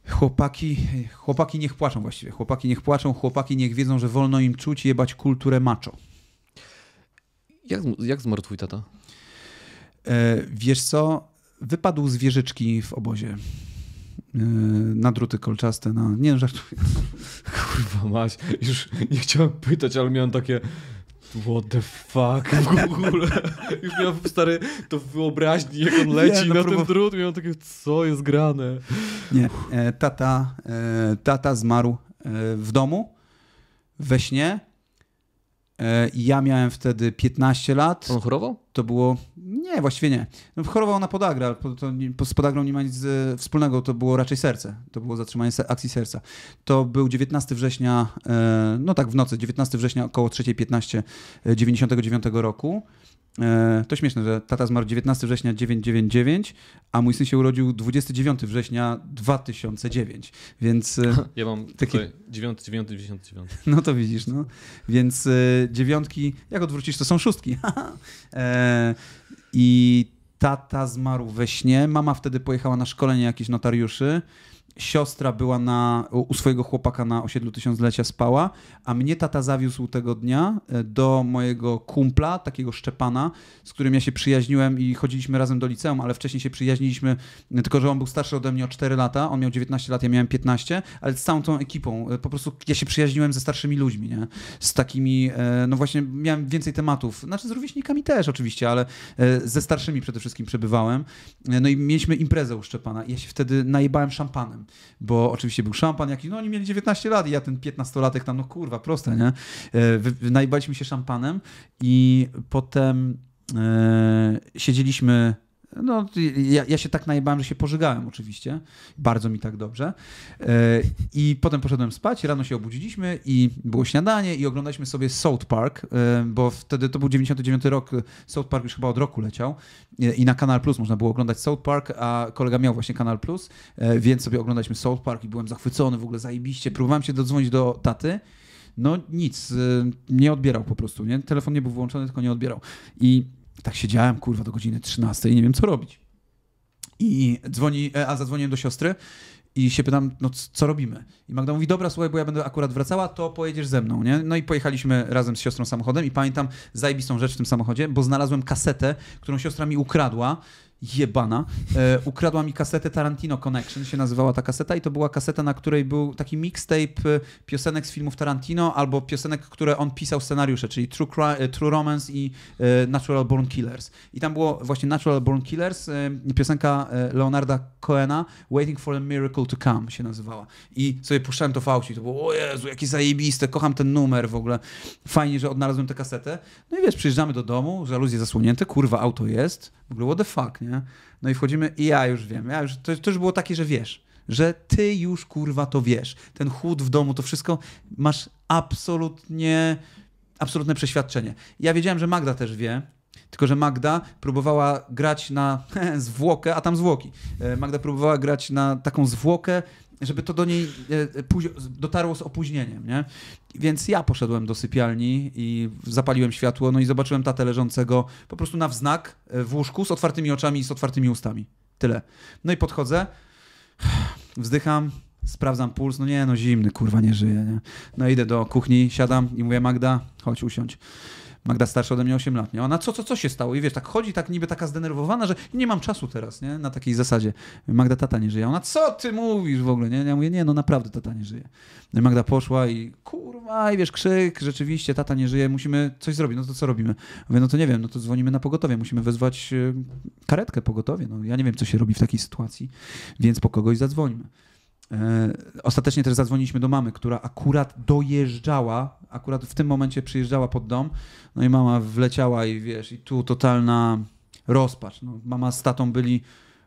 Chłopaki, chłopaki niech płaczą właściwie, chłopaki niech płaczą, chłopaki niech wiedzą, że wolno im czuć i jebać kulturę macho. Jak, jak zmarł twój tata? E, wiesz co, wypadł z wieżyczki w obozie. Yy, na druty kolczaste, na... Nie, żartuję. Kurwa maś, już nie chciałem pytać, ale miałem takie... What the fuck w ogóle? Już miałem stary to wyobraźni, jak on leci nie, no na próba... ten drut. Miałem takie, co jest grane? Nie, e, tata, e, tata zmarł e, w domu, we śnie E, ja miałem wtedy 15 lat. On chorował? To było. Nie, właściwie nie. No, chorował na podagrę, ale to, z podagrą nie ma nic e, wspólnego, to było raczej serce. To było zatrzymanie akcji serca. To był 19 września, e, no tak w nocy, 19 września około 3.15 99 roku. E, to śmieszne, że tata zmarł 19 września 999, a mój syn się urodził 29 września 2009, więc... E, ja mam taki... 9, 9, 9. No to widzisz, no. Więc e, dziewiątki, jak odwrócisz, to są szóstki. I tata zmarł we śnie, mama wtedy pojechała na szkolenie jakichś notariuszy, siostra była na, u swojego chłopaka na osiedlu tysiąclecia spała, a mnie tata zawiózł tego dnia e, do mojego kumpla, takiego Szczepana, z którym ja się przyjaźniłem i chodziliśmy razem do liceum, ale wcześniej się przyjaźniliśmy, e, tylko że on był starszy ode mnie o 4 lata, on miał 19 lat, ja miałem 15, ale z całą tą ekipą, e, po prostu ja się przyjaźniłem ze starszymi ludźmi, nie? Z takimi, no właśnie miałem więcej tematów, znaczy z rówieśnikami też oczywiście, ale ze starszymi przede wszystkim przebywałem, no i mieliśmy imprezę u Szczepana i ja się wtedy najebałem szampanem bo oczywiście był szampan jakiś, no oni mieli 19 lat i ja ten 15-latek tam, no kurwa, proste, nie? E, Najbaliśmy się szampanem i potem e, siedzieliśmy no, ja, ja, się tak najebałem, że się pożygałem oczywiście. Bardzo mi tak dobrze. E, I potem poszedłem spać, rano się obudziliśmy i było śniadanie i oglądaliśmy sobie South Park, e, bo wtedy to był 99 rok, e, South Park już chyba od roku leciał i na Kanal Plus można było oglądać South Park, a kolega miał właśnie Kanal Plus, więc sobie oglądaliśmy South Park i byłem zachwycony, w ogóle zajebiście. Próbowałem się dodzwonić do taty, no nic, nie odbierał po prostu, nie? Telefon nie był włączony, tylko nie odbierał. I tak siedziałem, kurwa, do godziny 13 i nie wiem, co robić. I dzwoni, e, a zadzwoniłem do siostry i się pytam, no co robimy? I Magda mówi, dobra, słuchaj, bo ja będę akurat wracała, to pojedziesz ze mną, nie? No i pojechaliśmy razem z siostrą samochodem i pamiętam zajebistą rzecz w tym samochodzie, bo znalazłem kasetę, którą siostra mi ukradła jebana, e, ukradła mi kasetę Tarantino Connection, się nazywała ta kaseta i to była kaseta, na której był taki mixtape e, piosenek z filmów Tarantino albo piosenek, które on pisał scenariusze, czyli True, Cry, e, True Romance i e, Natural Born Killers. I tam było właśnie Natural Born Killers, e, piosenka e, Leonarda Coena Waiting for a Miracle to Come się nazywała. I sobie puszczałem to w aucie i to było, o Jezu, jakie zajebiste, kocham ten numer w ogóle. Fajnie, że odnalazłem tę kasetę. No i wiesz, przyjeżdżamy do domu, żaluzje zasłonięte, kurwa, auto jest. W ogóle what the fuck, nie? nie? No i wchodzimy i ja już wiem. Ja już, to, to już było takie, że wiesz, że ty już kurwa to wiesz. Ten chłód w domu, to wszystko masz absolutnie, absolutne przeświadczenie. Ja wiedziałem, że Magda też wie, tylko, że Magda próbowała grać na zwłokę, a tam zwłoki. E, Magda próbowała grać na taką zwłokę, żeby to do niej e, e, dotarło z opóźnieniem, nie? Więc ja poszedłem do sypialni i zapaliłem światło, no i zobaczyłem tatę leżącego po prostu na wznak e, w łóżku z otwartymi oczami i z otwartymi ustami. Tyle. No i podchodzę, wzdycham, sprawdzam puls, no nie, no zimny, kurwa, nie żyje, nie? No idę do kuchni, siadam i mówię, Magda, chodź usiądź. Magda starsza ode mnie 8 lat, nie? Ona, co, co, co się stało? I wiesz, tak chodzi, tak niby taka zdenerwowana, że nie mam czasu teraz, nie? Na takiej zasadzie. Magda, tata nie żyje. Ona, co ty mówisz w ogóle, nie? Ja mówię, nie, no naprawdę tata nie żyje. Magda poszła i kurwa, i wiesz, krzyk, rzeczywiście tata nie żyje, musimy coś zrobić. No to co robimy? Mówię, no to nie wiem, no to dzwonimy na pogotowie, musimy wezwać y, karetkę pogotowie. No ja nie wiem, co się robi w takiej sytuacji, więc po kogoś zadzwońmy. E, ostatecznie też zadzwoniliśmy do mamy, która akurat dojeżdżała, akurat w tym momencie przyjeżdżała pod dom, no i mama wleciała i wiesz, i tu totalna rozpacz. No, mama z tatą byli,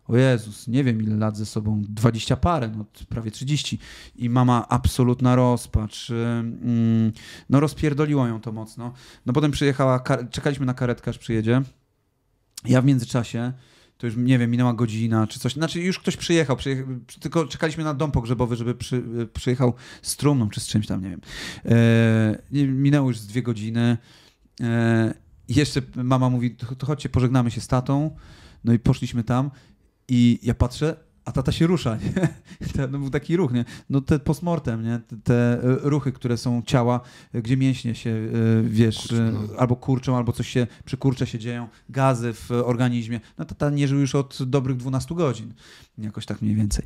o Jezus, nie wiem ile lat ze sobą, dwadzieścia parę, no prawie trzydzieści I mama absolutna rozpacz. E, mm, no rozpierdoliło ją to mocno. No potem przyjechała, czekaliśmy na karetkę, aż przyjedzie. Ja w międzyczasie to już nie wiem, minęła godzina czy coś. Znaczy już ktoś przyjechał, przyjechał tylko czekaliśmy na dom pogrzebowy, żeby przy, przyjechał z trumną czy z czymś tam, nie wiem. E, minęło już dwie godziny. E, jeszcze mama mówi, to chodźcie, pożegnamy się z tatą. No i poszliśmy tam i ja patrzę, a tata się rusza, nie? To no, był taki ruch, nie? No te postmortem, nie? Te, te e, ruchy, które są ciała, e, gdzie mięśnie się, e, wiesz, Kurczę, no. albo kurczą, albo coś się przykurcze się dzieją, gazy w organizmie. No tata nie żył już od dobrych 12 godzin, jakoś tak mniej więcej.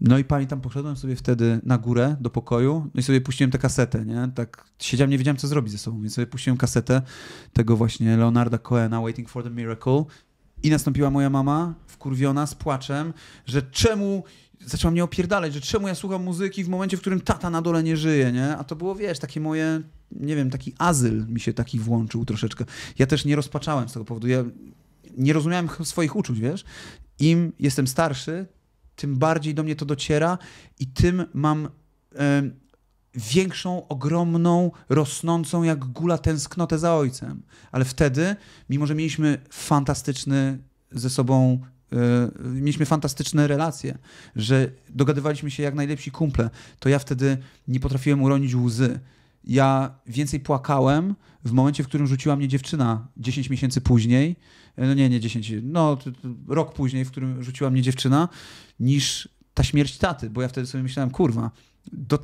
No i tam poszedłem sobie wtedy na górę do pokoju no i sobie puściłem tę kasetę, nie? Tak siedziałem, nie wiedziałem, co zrobić ze sobą, więc sobie puściłem kasetę tego właśnie Leonarda Coena, Waiting for the Miracle, i nastąpiła moja mama, wkurwiona, z płaczem, że czemu zaczęła mnie opierdalać, że czemu ja słucham muzyki w momencie, w którym tata na dole nie żyje, nie? A to było, wiesz, takie moje, nie wiem, taki azyl mi się taki włączył troszeczkę. Ja też nie rozpaczałem z tego powodu. Ja nie rozumiałem swoich uczuć, wiesz? Im jestem starszy, tym bardziej do mnie to dociera i tym mam większą, ogromną, rosnącą jak gula tęsknotę za ojcem. Ale wtedy, mimo że mieliśmy fantastyczny ze sobą Yy, mieliśmy fantastyczne relacje, że dogadywaliśmy się jak najlepsi kumple, to ja wtedy nie potrafiłem uronić łzy. Ja więcej płakałem w momencie, w którym rzuciła mnie dziewczyna 10 miesięcy później, e, no nie, nie 10, no rok później, w którym rzuciła mnie dziewczyna, niż ta śmierć taty, bo ja wtedy sobie myślałem, kurwa, do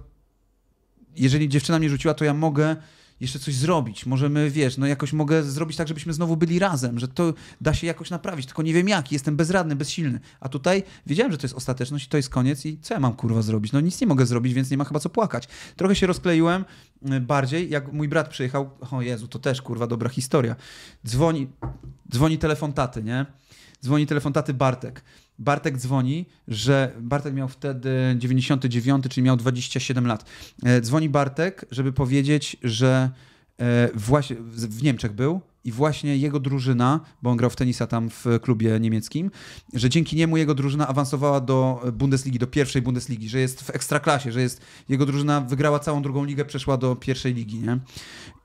jeżeli dziewczyna mnie rzuciła, to ja mogę jeszcze coś zrobić. Możemy, wiesz, no jakoś mogę zrobić tak, żebyśmy znowu byli razem, że to da się jakoś naprawić, tylko nie wiem jak, jestem bezradny, bezsilny. A tutaj wiedziałem, że to jest ostateczność i to jest koniec i co ja mam kurwa zrobić? No nic nie mogę zrobić, więc nie ma chyba co płakać. Trochę się rozkleiłem y, bardziej, jak mój brat przyjechał, o Jezu, to też kurwa dobra historia. Dzwoni, dzwoni telefon taty, nie? dzwoni telefon taty Bartek. Bartek dzwoni, że Bartek miał wtedy 99, czyli miał 27 lat. E, dzwoni Bartek, żeby powiedzieć, że e, właśnie w Niemczech był, i właśnie jego drużyna, bo on grał w tenisa tam w klubie niemieckim, że dzięki niemu jego drużyna awansowała do Bundesligi, do pierwszej Bundesligi, że jest w ekstraklasie, że jest, jego drużyna wygrała całą drugą ligę, przeszła do pierwszej ligi, nie?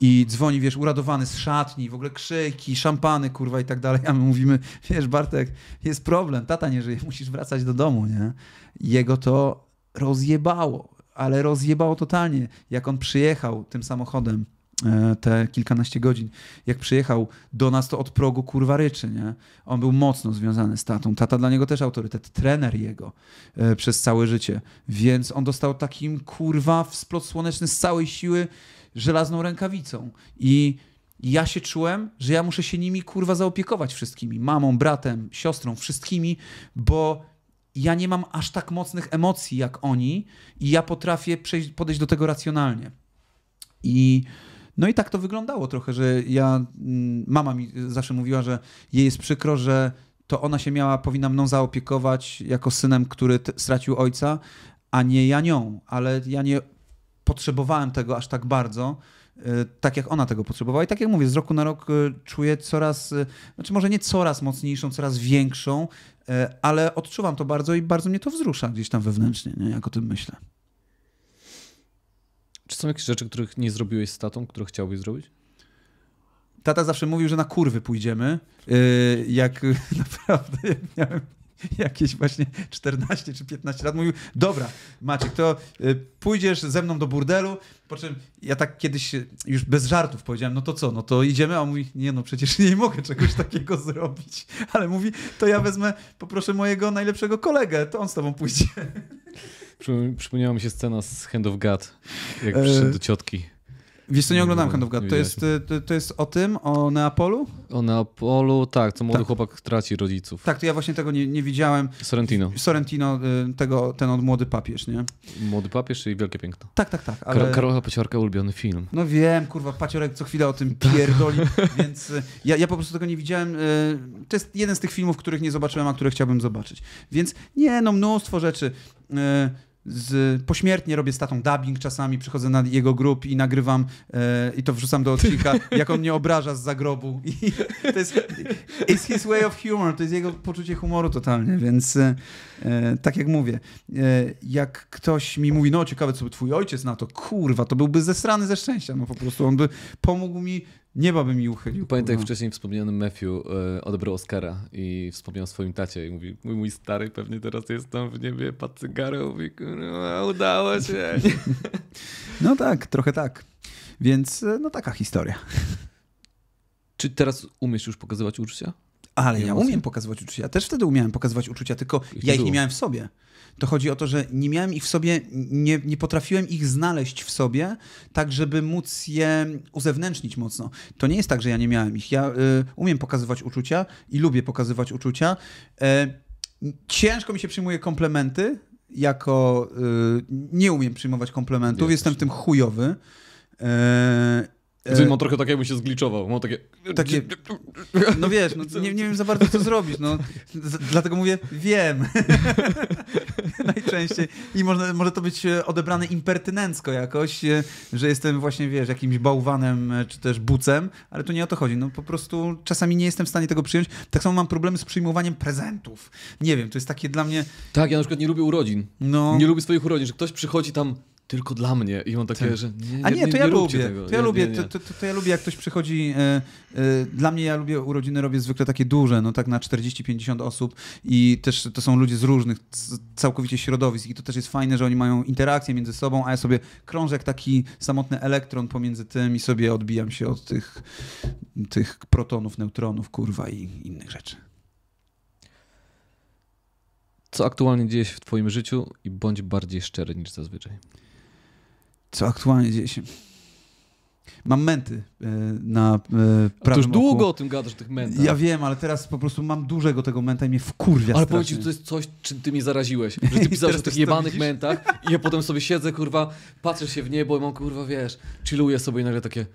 I dzwoni, wiesz, uradowany z szatni, w ogóle krzyki, szampany, kurwa i tak dalej, a my mówimy, wiesz Bartek, jest problem, tata nie żyje, musisz wracać do domu, nie? Jego to rozjebało, ale rozjebało totalnie, jak on przyjechał tym samochodem E, te kilkanaście godzin, jak przyjechał do nas, to od progu kurwa ryczy, nie? On był mocno związany z tatą. Tata dla niego też autorytet, trener jego e, przez całe życie. Więc on dostał takim kurwa wsplot słoneczny z całej siły żelazną rękawicą. I ja się czułem, że ja muszę się nimi kurwa zaopiekować wszystkimi. Mamą, bratem, siostrą, wszystkimi, bo ja nie mam aż tak mocnych emocji jak oni i ja potrafię podejść do tego racjonalnie. I no i tak to wyglądało trochę, że ja, mm, mama mi zawsze mówiła, że jej jest przykro, że to ona się miała, powinna mną zaopiekować jako synem, który stracił ojca, a nie ja nią. Ale ja nie potrzebowałem tego aż tak bardzo, y, tak jak ona tego potrzebowała. I tak jak mówię, z roku na rok y, czuję coraz, y, znaczy może nie coraz mocniejszą, coraz większą, ale odczuwam to bardzo i bardzo mnie to wzrusza gdzieś tam wewnętrznie, nie? jak o tym myślę. Czy są jakieś rzeczy, których nie zrobiłeś z tatą, które chciałbyś zrobić? Tata zawsze mówił, że na kurwy pójdziemy. Y, jak naprawdę jak miałem jakieś właśnie 14 czy 15 lat, mówił, dobra Maciek, to y, pójdziesz ze mną do burdelu, po czym ja tak kiedyś już bez żartów powiedziałem, no to co, no to idziemy, a on mówi, nie no przecież nie mogę czegoś takiego zrobić, ale mówi, to ja wezmę, poproszę mojego najlepszego kolegę, to on z tobą pójdzie. Przypomniała mi się scena z Hand of God, jak e, przyszedł do ciotki. Wiesz, to nie oglądałem Hand of God. To jest, to, to jest o tym, o Neapolu? O Neapolu, tak. To młody tak. chłopak traci rodziców. Tak, to ja właśnie tego nie, nie widziałem. Sorrentino. Sorrentino, y, tego, ten od Młody Papież, nie? Młody Papież i Wielkie Piękno. Tak, tak, tak. Ale... Karola Paciorka ulubiony film. No wiem, kurwa, Paciorek co chwila o tym tak. pierdoli, więc y, ja, ja po prostu tego nie widziałem. Y, to jest jeden z tych filmów, których nie zobaczyłem, a które chciałbym zobaczyć. Więc nie, no mnóstwo rzeczy z, pośmiertnie robię z tatą dubbing czasami, przychodzę na jego grup i nagrywam e, i to wrzucam do odcinka, jak on mnie obraża z zagrobu. to jest it's his way of humor, to jest jego poczucie humoru totalnie, więc e, tak jak mówię, e, jak ktoś mi mówi, no ciekawe, co by twój ojciec na to, kurwa, to byłby zesrany ze szczęścia, no po prostu on by pomógł mi Nieba by mi uchylił. Pamiętaj, jak wcześniej wspomniany Matthew e, odebrał Oscara i wspomniał o swoim tacie i mówi, mój, mój stary pewnie teraz jest tam w niebie, pat cygaro, mówi, udało się. No tak, trochę tak. Więc e, no taka historia. Czy teraz umiesz już pokazywać uczucia? Ale ja umiem pokazywać uczucia. Też wtedy umiałem pokazywać uczucia, tylko ja ich nie miałem w sobie to chodzi o to, że nie miałem ich w sobie, nie, nie potrafiłem ich znaleźć w sobie, tak żeby móc je uzewnętrznić mocno. To nie jest tak, że ja nie miałem ich. Ja y, umiem pokazywać uczucia i lubię pokazywać uczucia. Y, ciężko mi się przyjmuje komplementy, jako y, nie umiem przyjmować komplementów, jestem w tym chujowy. Y, E, Zim, on trochę tak jakby się zgliczował. Mam takie... takie... No wiesz, no, nie, nie wiem za bardzo co zrobić. No. dlatego mówię, wiem. Najczęściej. I może, może to być odebrane impertynencko jakoś, że jestem właśnie, wiesz, jakimś bałwanem czy też bucem, ale tu nie o to chodzi. No po prostu czasami nie jestem w stanie tego przyjąć. Tak samo mam problemy z przyjmowaniem prezentów. Nie wiem, to jest takie dla mnie... Tak, ja na przykład nie lubię urodzin. No. Nie lubię swoich urodzin, że ktoś przychodzi tam tylko dla mnie. I on takie, tak. że nie, nie, A nie, nie to ja lubię. To ja, lubię to, ja lubię, jak ktoś przychodzi. E, e, dla mnie ja lubię urodziny, robię zwykle takie duże, no tak na 40-50 osób i też to są ludzie z różnych całkowicie środowisk i to też jest fajne, że oni mają interakcję między sobą, a ja sobie krążę jak taki samotny elektron pomiędzy tym i sobie odbijam się od tych, tych protonów, neutronów, kurwa i innych rzeczy. Co aktualnie dzieje się w Twoim życiu i bądź bardziej szczery niż zazwyczaj co aktualnie dzieje się. Mam męty e, na e, prawym To już długo oku. o tym gadasz, tych mentach. Ja wiem, ale teraz po prostu mam dużego tego menta i mnie wkurwia Ale powiem to jest coś, czym ty mnie zaraziłeś. Że ty pisałeś o tych jebanych widzisz? mentach i ja potem sobie siedzę, kurwa, patrzę się w niebo i mam, kurwa, wiesz, chilluję sobie i nagle takie...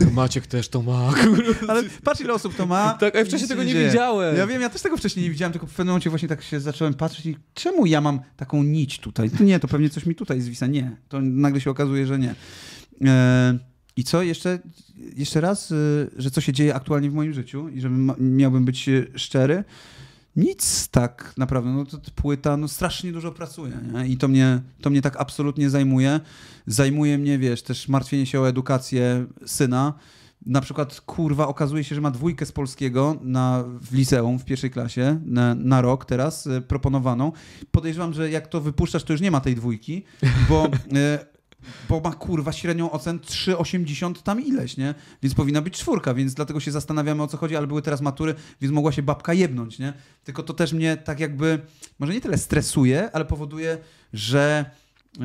Yy, Maciek też to ma. Ale patrz ile osób to ma. Tak, ja wcześniej tego nie dzieje. widziałem. Ja wiem, ja też tego wcześniej nie widziałem, tylko w pewnym momencie właśnie tak się zacząłem patrzeć i czemu ja mam taką nić tutaj? To nie, to pewnie coś mi tutaj zwisa. Nie, to nagle się okazuje, że nie. E, I co jeszcze, jeszcze raz, y, że co się dzieje aktualnie w moim życiu i żebym miałbym być y, szczery nic tak naprawdę, no to płyta, no strasznie dużo pracuje nie? i to mnie, to mnie tak absolutnie zajmuje. Zajmuje mnie, wiesz, też martwienie się o edukację syna. Na przykład, kurwa, okazuje się, że ma dwójkę z polskiego na, w liceum, w pierwszej klasie, na, na rok teraz, y, proponowaną. Podejrzewam, że jak to wypuszczasz, to już nie ma tej dwójki, bo y, bo ma kurwa średnią ocen 3,80 tam ileś, nie? Więc powinna być czwórka, więc dlatego się zastanawiamy o co chodzi, ale były teraz matury, więc mogła się babka jednąć, nie? Tylko to też mnie tak jakby, może nie tyle stresuje, ale powoduje, że yy,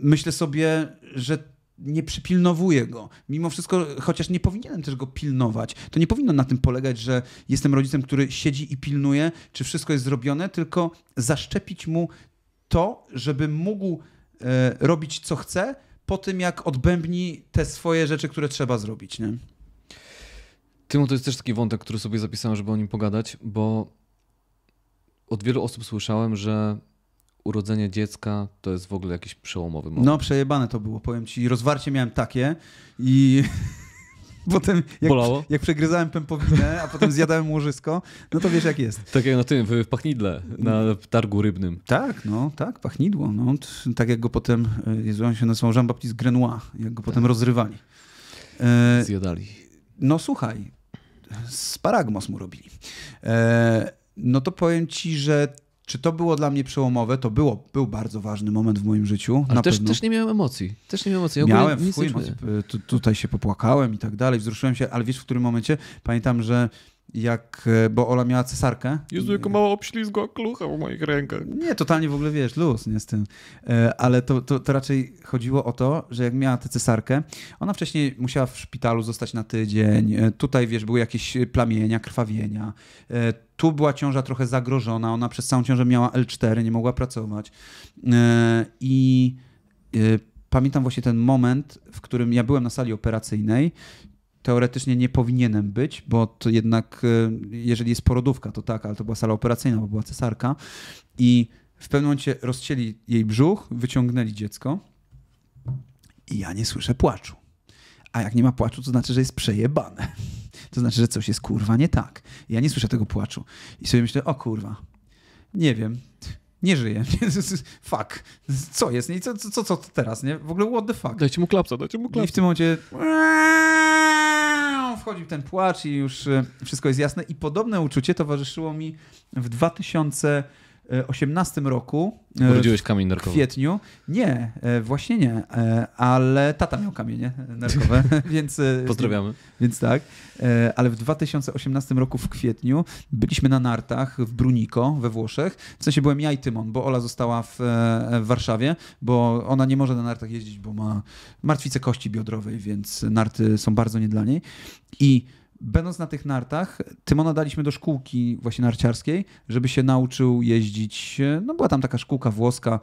myślę sobie, że nie przypilnowuję go. Mimo wszystko, chociaż nie powinienem też go pilnować. To nie powinno na tym polegać, że jestem rodzicem, który siedzi i pilnuje, czy wszystko jest zrobione, tylko zaszczepić mu to, żeby mógł E, robić co chce po tym, jak odbębni te swoje rzeczy, które trzeba zrobić. Nie? Tymon to jest też taki wątek, który sobie zapisałem, żeby o nim pogadać, bo od wielu osób słyszałem, że urodzenie dziecka to jest w ogóle jakiś przełomowy moment. No, przejebane to było, powiem ci. Rozwarcie miałem takie i potem jak, Bolało? jak przegryzałem pępowinę, a potem zjadałem łożysko, no to wiesz jak jest. Tak jak na tym, w pachnidle, na targu rybnym. Tak, no, tak, pachnidło. No. Tak jak go potem, e, Jezu, on się nazywał Jean-Baptiste Grenois, jak go tak. potem rozrywali. E, Zjadali. No słuchaj, sparagmos mu robili. E, no to powiem ci, że czy to było dla mnie przełomowe? To było, był bardzo ważny moment w moim życiu. Ale też, pewno. też nie miałem emocji. Też nie miałem emocji. miałem w chuj, emocji. Tutaj się popłakałem i tak dalej, wzruszyłem się, ale wiesz w którym momencie? Pamiętam, że jak, e, bo Ola miała cesarkę. Jezu, tylko mała obślizgła klucha w moich rękach. Nie, totalnie w ogóle, wiesz, luz, nie z tym. E, ale to, to, to raczej chodziło o to, że jak miała tę cesarkę, ona wcześniej musiała w szpitalu zostać na tydzień, e, tutaj, wiesz, były jakieś plamienia, krwawienia, tu była ciąża trochę zagrożona, ona przez całą ciążę miała L4, nie mogła pracować i pamiętam właśnie ten moment, w którym ja byłem na sali operacyjnej teoretycznie nie powinienem być, bo to jednak, y, jeżeli jest porodówka, to tak, ale to była sala operacyjna, bo była cesarka. I w pewnym momencie rozcięli jej brzuch, wyciągnęli dziecko i ja nie słyszę płaczu. A jak nie ma płaczu, to znaczy, że jest przejebane. To znaczy, że coś jest kurwa nie tak. Ja nie słyszę tego płaczu. I sobie myślę, o kurwa, nie wiem, nie żyje. fuck. Co jest? I co, co, co teraz, nie? W ogóle what the fuck? Dajcie mu klapsa, dajcie mu klapsa. I w tym momencie wchodził ten płacz i już e, wszystko jest jasne. I podobne uczucie towarzyszyło mi w 2000 2018 roku. E, Urodziłeś kamień nerkowy. W kwietniu. Nie, e, właśnie nie, e, ale tata miał kamienie nerkowe więc... Pozdrawiamy. Więc tak, ale w 2018 roku w kwietniu byliśmy na nartach w Brunico we Włoszech. W sensie byłem ja i Tymon, bo Ola została w, w Warszawie, bo ona nie może na nartach jeździć, bo ma martwicę kości biodrowej, więc narty są bardzo nie dla niej. I będąc na tych nartach, Tymona daliśmy do szkółki właśnie narciarskiej, żeby się nauczył jeździć. E, no była tam taka szkółka włoska,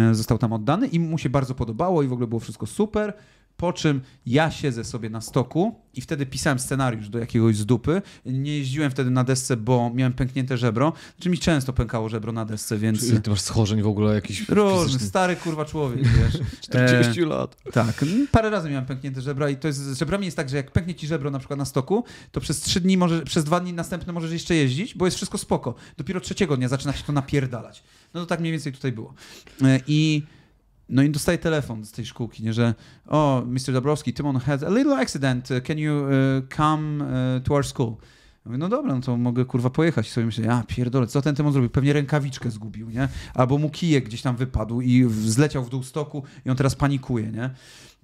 e, został tam oddany i mu się bardzo podobało i w ogóle było wszystko super po czym ja siedzę sobie na stoku i wtedy pisałem scenariusz do jakiegoś z dupy. Nie jeździłem wtedy na desce, bo miałem pęknięte żebro. Czy znaczy, mi często pękało żebro na desce, więc... Czyli ty masz schorzeń w ogóle jakiś Róż. stary kurwa człowiek, wiesz. 40 e, lat. Tak, parę razy miałem pęknięte żebra i to jest, z żebrami jest tak, że jak pęknie ci żebro na przykład na stoku, to przez trzy dni, może, przez dwa dni następne możesz jeszcze jeździć, bo jest wszystko spoko. Dopiero trzeciego dnia zaczyna się to napierdalać. No to tak mniej więcej tutaj było. E, I... No i dostaje telefon z tej szkółki, nie, że o, Mr. Dabrowski, Tymon had a little accident, can you uh, come uh, to our school? Mówię, no dobra, no to mogę kurwa pojechać. I sobie myślę, a pierdolę, co ten Tymon zrobił? Pewnie rękawiczkę zgubił, nie? Albo mu kijek gdzieś tam wypadł i zleciał w dół stoku i on teraz panikuje, nie?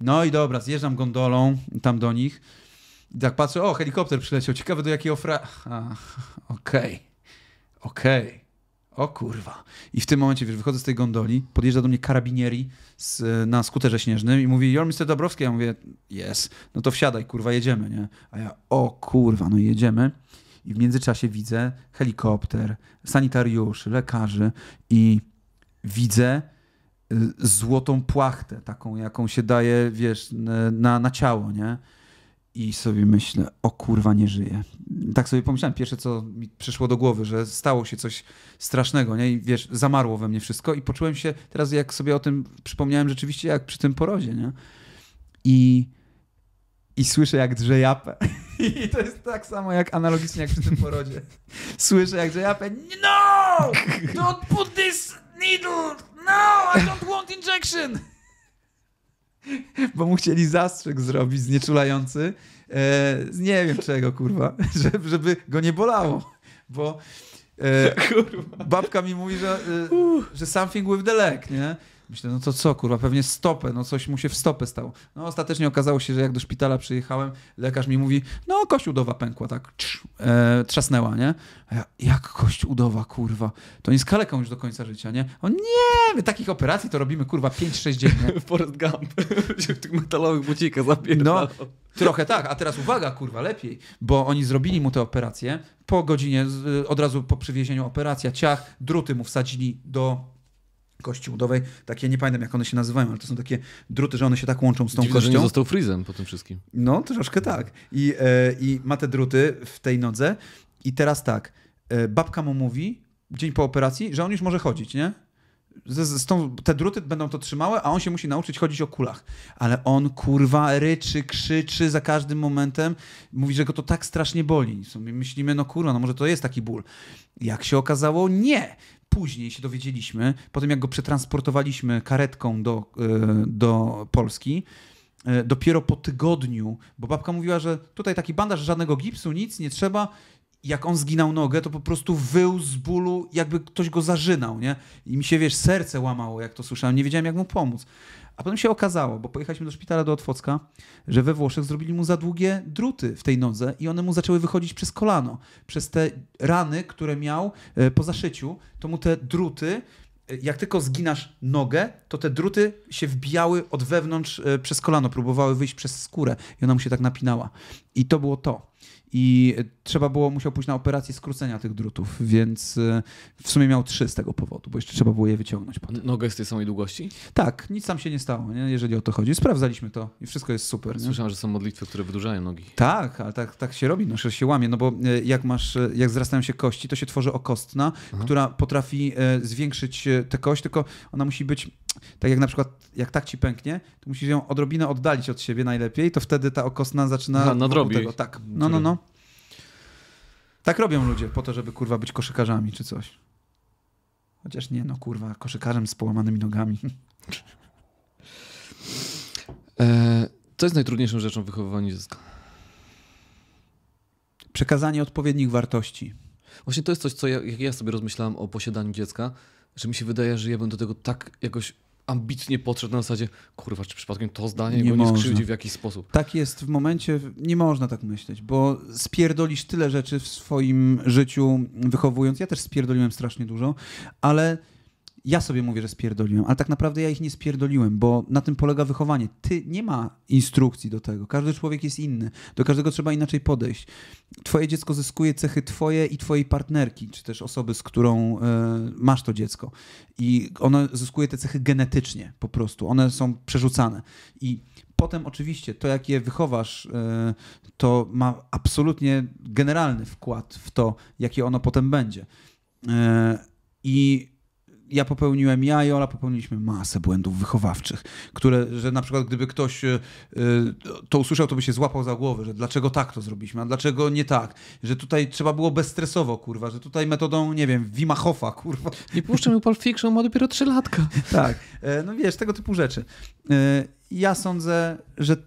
No i dobra, zjeżdżam gondolą tam do nich. I tak patrzę, o, helikopter przyleciał, ciekawe do jakiej ofra. Okej, okej. Okay. okay o kurwa. I w tym momencie, wiesz, wychodzę z tej gondoli, podjeżdża do mnie karabinieri z, na skuterze śnieżnym i mówi, you're Mr. Dobrowski. Ja mówię, yes. No to wsiadaj, kurwa, jedziemy, nie? A ja, o kurwa, no jedziemy. I w międzyczasie widzę helikopter, sanitariuszy, lekarzy i widzę y, złotą płachtę, taką jaką się daje, wiesz, na, na ciało, nie? i sobie myślę, o kurwa, nie żyję. Tak sobie pomyślałem, pierwsze co mi przyszło do głowy, że stało się coś strasznego, nie? I wiesz, zamarło we mnie wszystko i poczułem się, teraz jak sobie o tym przypomniałem, rzeczywiście jak przy tym porodzie, nie? I, i słyszę jak drze japę. I to jest tak samo jak analogicznie jak przy tym porodzie. Słyszę jak drze japę, no! Don't put this needle! No! I don't want injection! bo mu chcieli zastrzyk zrobić znieczulający. E, nie wiem czego, kurwa, żeby, żeby go nie bolało, bo e, babka mi mówi, że, e, że something with the leg, nie? Myślę, no to co, kurwa, pewnie stopę, no coś mu się w stopę stało. No ostatecznie okazało się, że jak do szpitala przyjechałem, lekarz mi mówi, no kość udowa pękła, tak, trz, e, trzasnęła, nie? A ja, jak kość udowa, kurwa? To nie skaleką już do końca życia, nie? On, nie, my takich operacji to robimy, kurwa, 5-6 port Forrest Gump, w tych metalowych bucikach zapierdalał. No, trochę tak, a teraz uwaga, kurwa, lepiej, bo oni zrobili mu te operacje, po godzinie, od razu po przywiezieniu operacja, ciach, druty mu wsadzili do kości udowej, takie, nie pamiętam jak one się nazywają, ale to są takie druty, że one się tak łączą z tą Dziwne, kością. Że nie został frizem po tym wszystkim. No, troszkę tak. I, e, I ma te druty w tej nodze i teraz tak, e, babka mu mówi, dzień po operacji, że on już może chodzić, nie? Z, z tą, te druty będą to trzymały, a on się musi nauczyć chodzić o kulach. Ale on kurwa ryczy, krzyczy za każdym momentem. Mówi, że go to tak strasznie boli. Sobie myślimy, no kurwa, no może to jest taki ból. Jak się okazało, nie później się dowiedzieliśmy, po tym jak go przetransportowaliśmy karetką do, e, do Polski, e, dopiero po tygodniu, bo babka mówiła, że tutaj taki bandaż, żadnego gipsu, nic nie trzeba. Jak on zginął nogę, to po prostu wył z bólu, jakby ktoś go zażynał, nie? I mi się, wiesz, serce łamało, jak to słyszałem. Nie wiedziałem, jak mu pomóc. A potem się okazało, bo pojechaliśmy do szpitala do Otwocka, że we Włoszech zrobili mu za długie druty w tej nodze i one mu zaczęły wychodzić przez kolano. Przez te rany, które miał e, po zaszyciu, to mu te druty e, jak tylko zginasz nogę, to te druty się wbijały od wewnątrz e, przez kolano, próbowały wyjść przez skórę i ona mu się tak napinała. I to było to i trzeba było, musiał pójść na operację skrócenia tych drutów, więc e, w sumie miał trzy z tego powodu, bo jeszcze trzeba było je wyciągnąć potem. Nogę z tej samej długości? Tak, nic tam się nie stało, nie? jeżeli o to chodzi. Sprawdzaliśmy to i wszystko jest super. Nie? Słyszałem, że są modlitwy, które wydłużają nogi. Tak, ale tak, tak się robi, no, że się łamie, no bo e, jak masz, e, jak zrastają się kości, to się tworzy okostna, Aha. Mhm. która potrafi zwiększyć tę kość, tylko ona musi być tak jak na przykład, jak tak ci pęknie, to musisz ją odrobinę oddalić od siebie najlepiej, to wtedy ta okostna zaczyna... na nadrobić. Tego. Tak, no, no, no. Tak robią ludzie po to, żeby kurwa być koszykarzami czy coś. Chociaż nie, no kurwa, koszykarzem z połamanymi nogami. E, co jest najtrudniejszą rzeczą w wychowywaniu dziecka? Przekazanie odpowiednich wartości. Właśnie to jest coś, co ja, jak ja sobie rozmyślałam o posiadaniu dziecka, że mi się wydaje, że ja bym do tego tak jakoś ambitnie podszedł na zasadzie, kurwa, czy przypadkiem to zdanie nie go można. nie skrzywdzi w jakiś sposób. Tak jest w momencie, nie można tak myśleć, bo spierdolisz tyle rzeczy w swoim życiu wychowując. Ja też spierdoliłem strasznie dużo, ale ja sobie mówię, że spierdoliłem, ale tak naprawdę ja ich nie spierdoliłem, bo na tym polega wychowanie. Ty nie ma instrukcji do tego. Każdy człowiek jest inny. Do każdego trzeba inaczej podejść. Twoje dziecko zyskuje cechy twoje i twojej partnerki, czy też osoby, z którą y, masz to dziecko. I ono zyskuje te cechy genetycznie po prostu. One są przerzucane. I potem oczywiście to, jak je wychowasz, e, to ma absolutnie generalny wkład w to, jakie ono potem będzie. E, I ja popełniłem, ja i Ola popełniliśmy masę błędów wychowawczych, które, że na przykład gdyby ktoś e, e, to usłyszał, to by się złapał za głowę, że dlaczego tak to zrobiliśmy, a dlaczego nie tak, że tutaj trzeba było bezstresowo, kurwa, że tutaj metodą, nie wiem, Wima Hoffa, kurwa. Nie puszczę mi Pulp Fiction, ma dopiero trzylatka. tak, e, no wiesz, tego typu rzeczy. Ja sądzę, że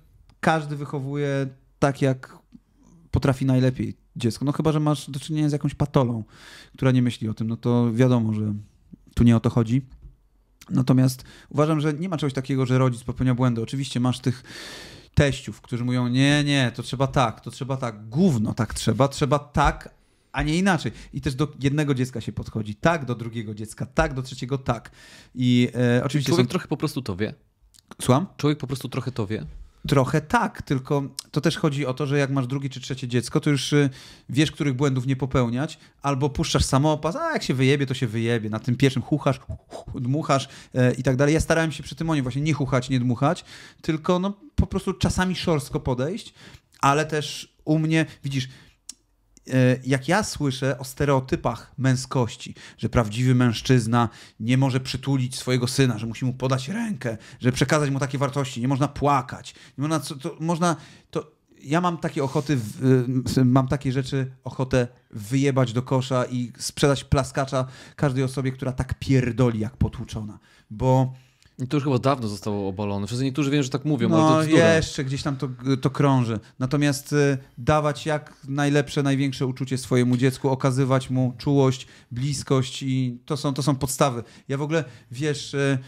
każdy wychowuje tak, jak potrafi najlepiej dziecko. No chyba, że masz do czynienia z jakąś patolą, która nie myśli o tym, no to wiadomo, że tu nie o to chodzi. Natomiast uważam, że nie ma czegoś takiego, że rodzic popełnia błędy. Oczywiście masz tych teściów, którzy mówią, nie, nie, to trzeba tak, to trzeba tak, gówno tak trzeba, trzeba tak, a nie inaczej. I też do jednego dziecka się podchodzi tak, do drugiego dziecka tak, do trzeciego tak. I e, oczywiście. Człowiek są... trochę po prostu to wie. Słucham? Człowiek po prostu trochę to wie. Trochę tak, tylko to też chodzi o to, że jak masz drugie czy trzecie dziecko, to już y, wiesz, których błędów nie popełniać, albo puszczasz samopas, a jak się wyjebie, to się wyjebie. Na tym pierwszym chuchasz, dmuchasz e, i tak dalej. Ja starałem się przy tym oni właśnie nie chuchać, nie dmuchać, tylko no, po prostu czasami szorstko podejść, ale też u mnie, widzisz, E, jak ja słyszę o stereotypach męskości, że prawdziwy mężczyzna nie może przytulić swojego syna, że musi mu podać rękę, że przekazać mu takie wartości, nie można płakać, nie można, to, można to ja mam takie ochoty, y, mam takie rzeczy, ochotę wyjebać do kosza i sprzedać plaskacza każdej osobie, która tak pierdoli jak potłuczona, bo i to już chyba dawno zostało obalone. Wszyscy niektórzy wiem, że tak mówią, no, ale to no, jeszcze gdzieś tam to, to krąży. Natomiast y, dawać jak najlepsze, największe uczucie swojemu dziecku, okazywać mu czułość, bliskość i to są, to są podstawy. Ja w ogóle, wiesz... Y,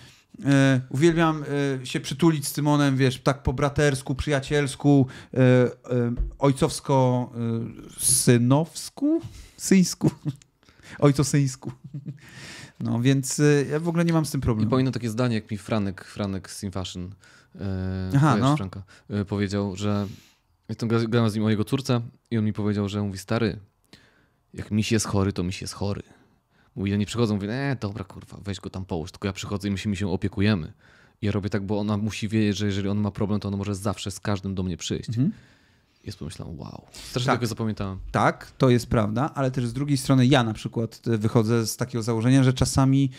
y uwielbiam y, się przytulić z Tymonem, wiesz, tak po bratersku, przyjacielsku, y, ojcowsko-synowsku? Syjsku. Ojcosyjsku. No więc y, ja w ogóle nie mam z tym problemu. I pamiętam takie zdanie, jak mi Franek, Franek z Infashion, e, no. Franka, yy, powiedział, że jestem grałem z nim o jego córce i on mi powiedział, że mówi stary, jak mi się jest chory, to mi się jest chory. Mówi, oni przychodzą, mówię, eee, dobra kurwa, weź go tam połóż, tylko ja przychodzę i my się, my się opiekujemy. I ja robię tak, bo ona musi wiedzieć, że jeżeli on ma problem, to ona może zawsze z każdym do mnie przyjść. Mhm jest pomyślałem, wow, strasznie tak. tego zapamiętałem. Tak, to jest prawda, ale też z drugiej strony ja na przykład e, wychodzę z takiego założenia, że czasami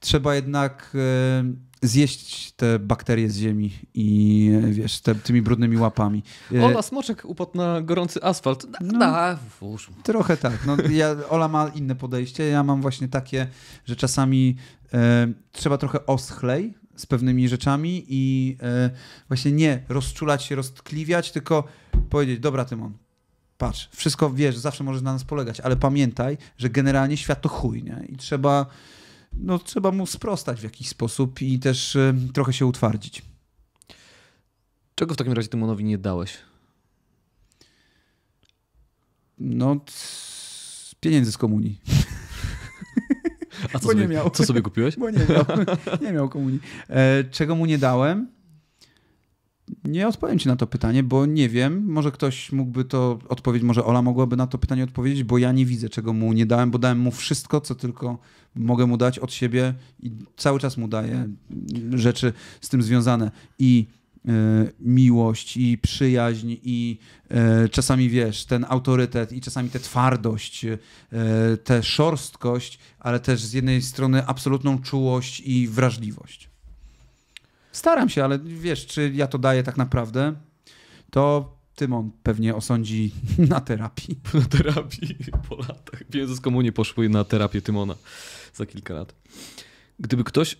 trzeba jednak e, zjeść te bakterie z ziemi i e, wiesz, te, tymi brudnymi łapami. Ola Smoczek upadł na gorący asfalt. Da, no, Trochę tak. No, ja, Ola ma inne podejście. Ja mam właśnie takie, że czasami e, trzeba trochę oschlej z pewnymi rzeczami i e, właśnie nie rozczulać się, roztkliwiać, tylko powiedzieć, dobra Tymon, patrz, wszystko wiesz, zawsze możesz na nas polegać, ale pamiętaj, że generalnie świat to chuj, nie? I trzeba, no, trzeba mu sprostać w jakiś sposób i też e, trochę się utwardzić. Czego w takim razie Tymonowi nie dałeś? No, pieniędzy z komunii. A co, sobie, miał. co sobie kupiłeś? Bo nie miał. Nie miał komunii. E, czego mu nie dałem? Nie odpowiem ci na to pytanie, bo nie wiem. Może ktoś mógłby to odpowiedzieć, może Ola mogłaby na to pytanie odpowiedzieć, bo ja nie widzę, czego mu nie dałem, bo dałem mu wszystko, co tylko mogę mu dać od siebie i cały czas mu daję rzeczy z tym związane. I E, miłość i przyjaźń i e, czasami wiesz, ten autorytet i czasami tę twardość, e, tę szorstkość, ale też z jednej strony absolutną czułość i wrażliwość. Staram się, ale wiesz, czy ja to daję tak naprawdę, to Tymon pewnie osądzi na terapii. Na terapii po latach. Pieniądze z komunii poszły na terapię Tymona za kilka lat. Gdyby ktoś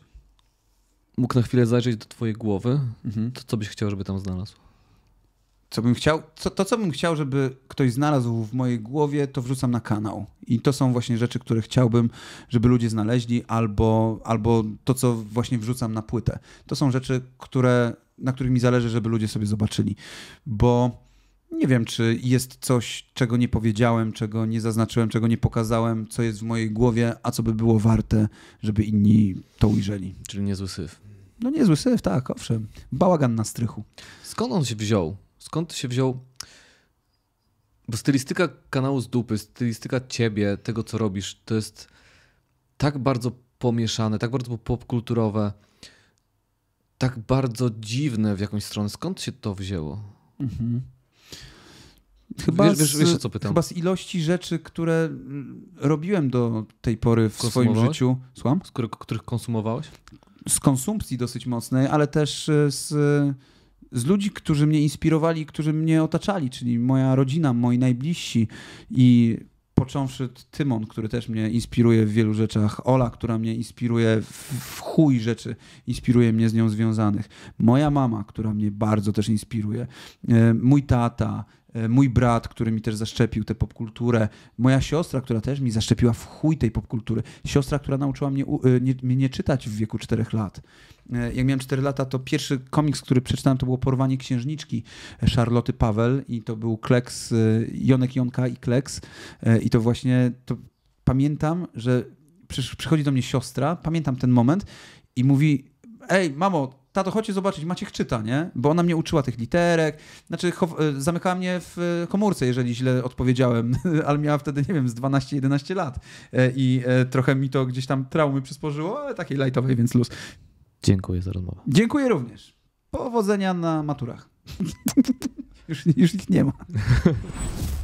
mógł na chwilę zajrzeć do twojej głowy, mhm. to co byś chciał, żeby tam znalazł? Co bym chciał, co, to co bym chciał, żeby ktoś znalazł w mojej głowie, to wrzucam na kanał. I to są właśnie rzeczy, które chciałbym, żeby ludzie znaleźli, albo, albo to, co właśnie wrzucam na płytę. To są rzeczy, które, na których mi zależy, żeby ludzie sobie zobaczyli. Bo nie wiem, czy jest coś, czego nie powiedziałem, czego nie zaznaczyłem, czego nie pokazałem, co jest w mojej głowie, a co by było warte, żeby inni to ujrzeli. Czyli niezły syf. No niezły syf, tak, owszem. Bałagan na strychu. Skąd on się wziął? Skąd się wziął? Bo stylistyka kanału z dupy, stylistyka ciebie, tego co robisz, to jest tak bardzo pomieszane, tak bardzo popkulturowe, tak bardzo dziwne w jakąś stronę. Skąd się to wzięło? Mhm. Chyba wiesz, wiesz, wiesz, co pytam. Chyba z ilości rzeczy, które mm, robiłem do tej pory w swoim życiu. Słucham? Z których, których konsumowałeś? Z konsumpcji dosyć mocnej, ale też e, z, z ludzi, którzy mnie inspirowali, którzy mnie otaczali, czyli moja rodzina, moi najbliżsi i począwszy od Tymon, który też mnie inspiruje w wielu rzeczach, Ola, która mnie inspiruje w chuj rzeczy, inspiruje mnie z nią związanych, moja mama, która mnie bardzo też inspiruje, e, mój tata, E, mój brat, który mi też zaszczepił tę popkulturę, moja siostra, która też mi zaszczepiła w chuj tej popkultury, siostra, która nauczyła mnie e, nie, czytać w wieku 4 lat. E, jak miałem 4 lata, to pierwszy komiks, który przeczytałem, to było Porwanie Księżniczki Charloty Paweł i to był Kleks, Jonek Jonka i Kleks i to właśnie, to pamiętam, że przychodzi do mnie siostra, pamiętam ten moment i mówi, ej mamo, tato, chodźcie zobaczyć, Maciek czyta, nie? Bo ona mnie uczyła tych literek, znaczy e, zamykała mnie w e, komórce, jeżeli źle odpowiedziałem, ale miała wtedy, nie wiem, z 12-11 lat e, i trochę mi to gdzieś tam traumy przysporzyło, ale takiej lightowej, więc luz. Dziękuję za rozmowę. Dziękuję również. Powodzenia na maturach. już, już ich nie ma.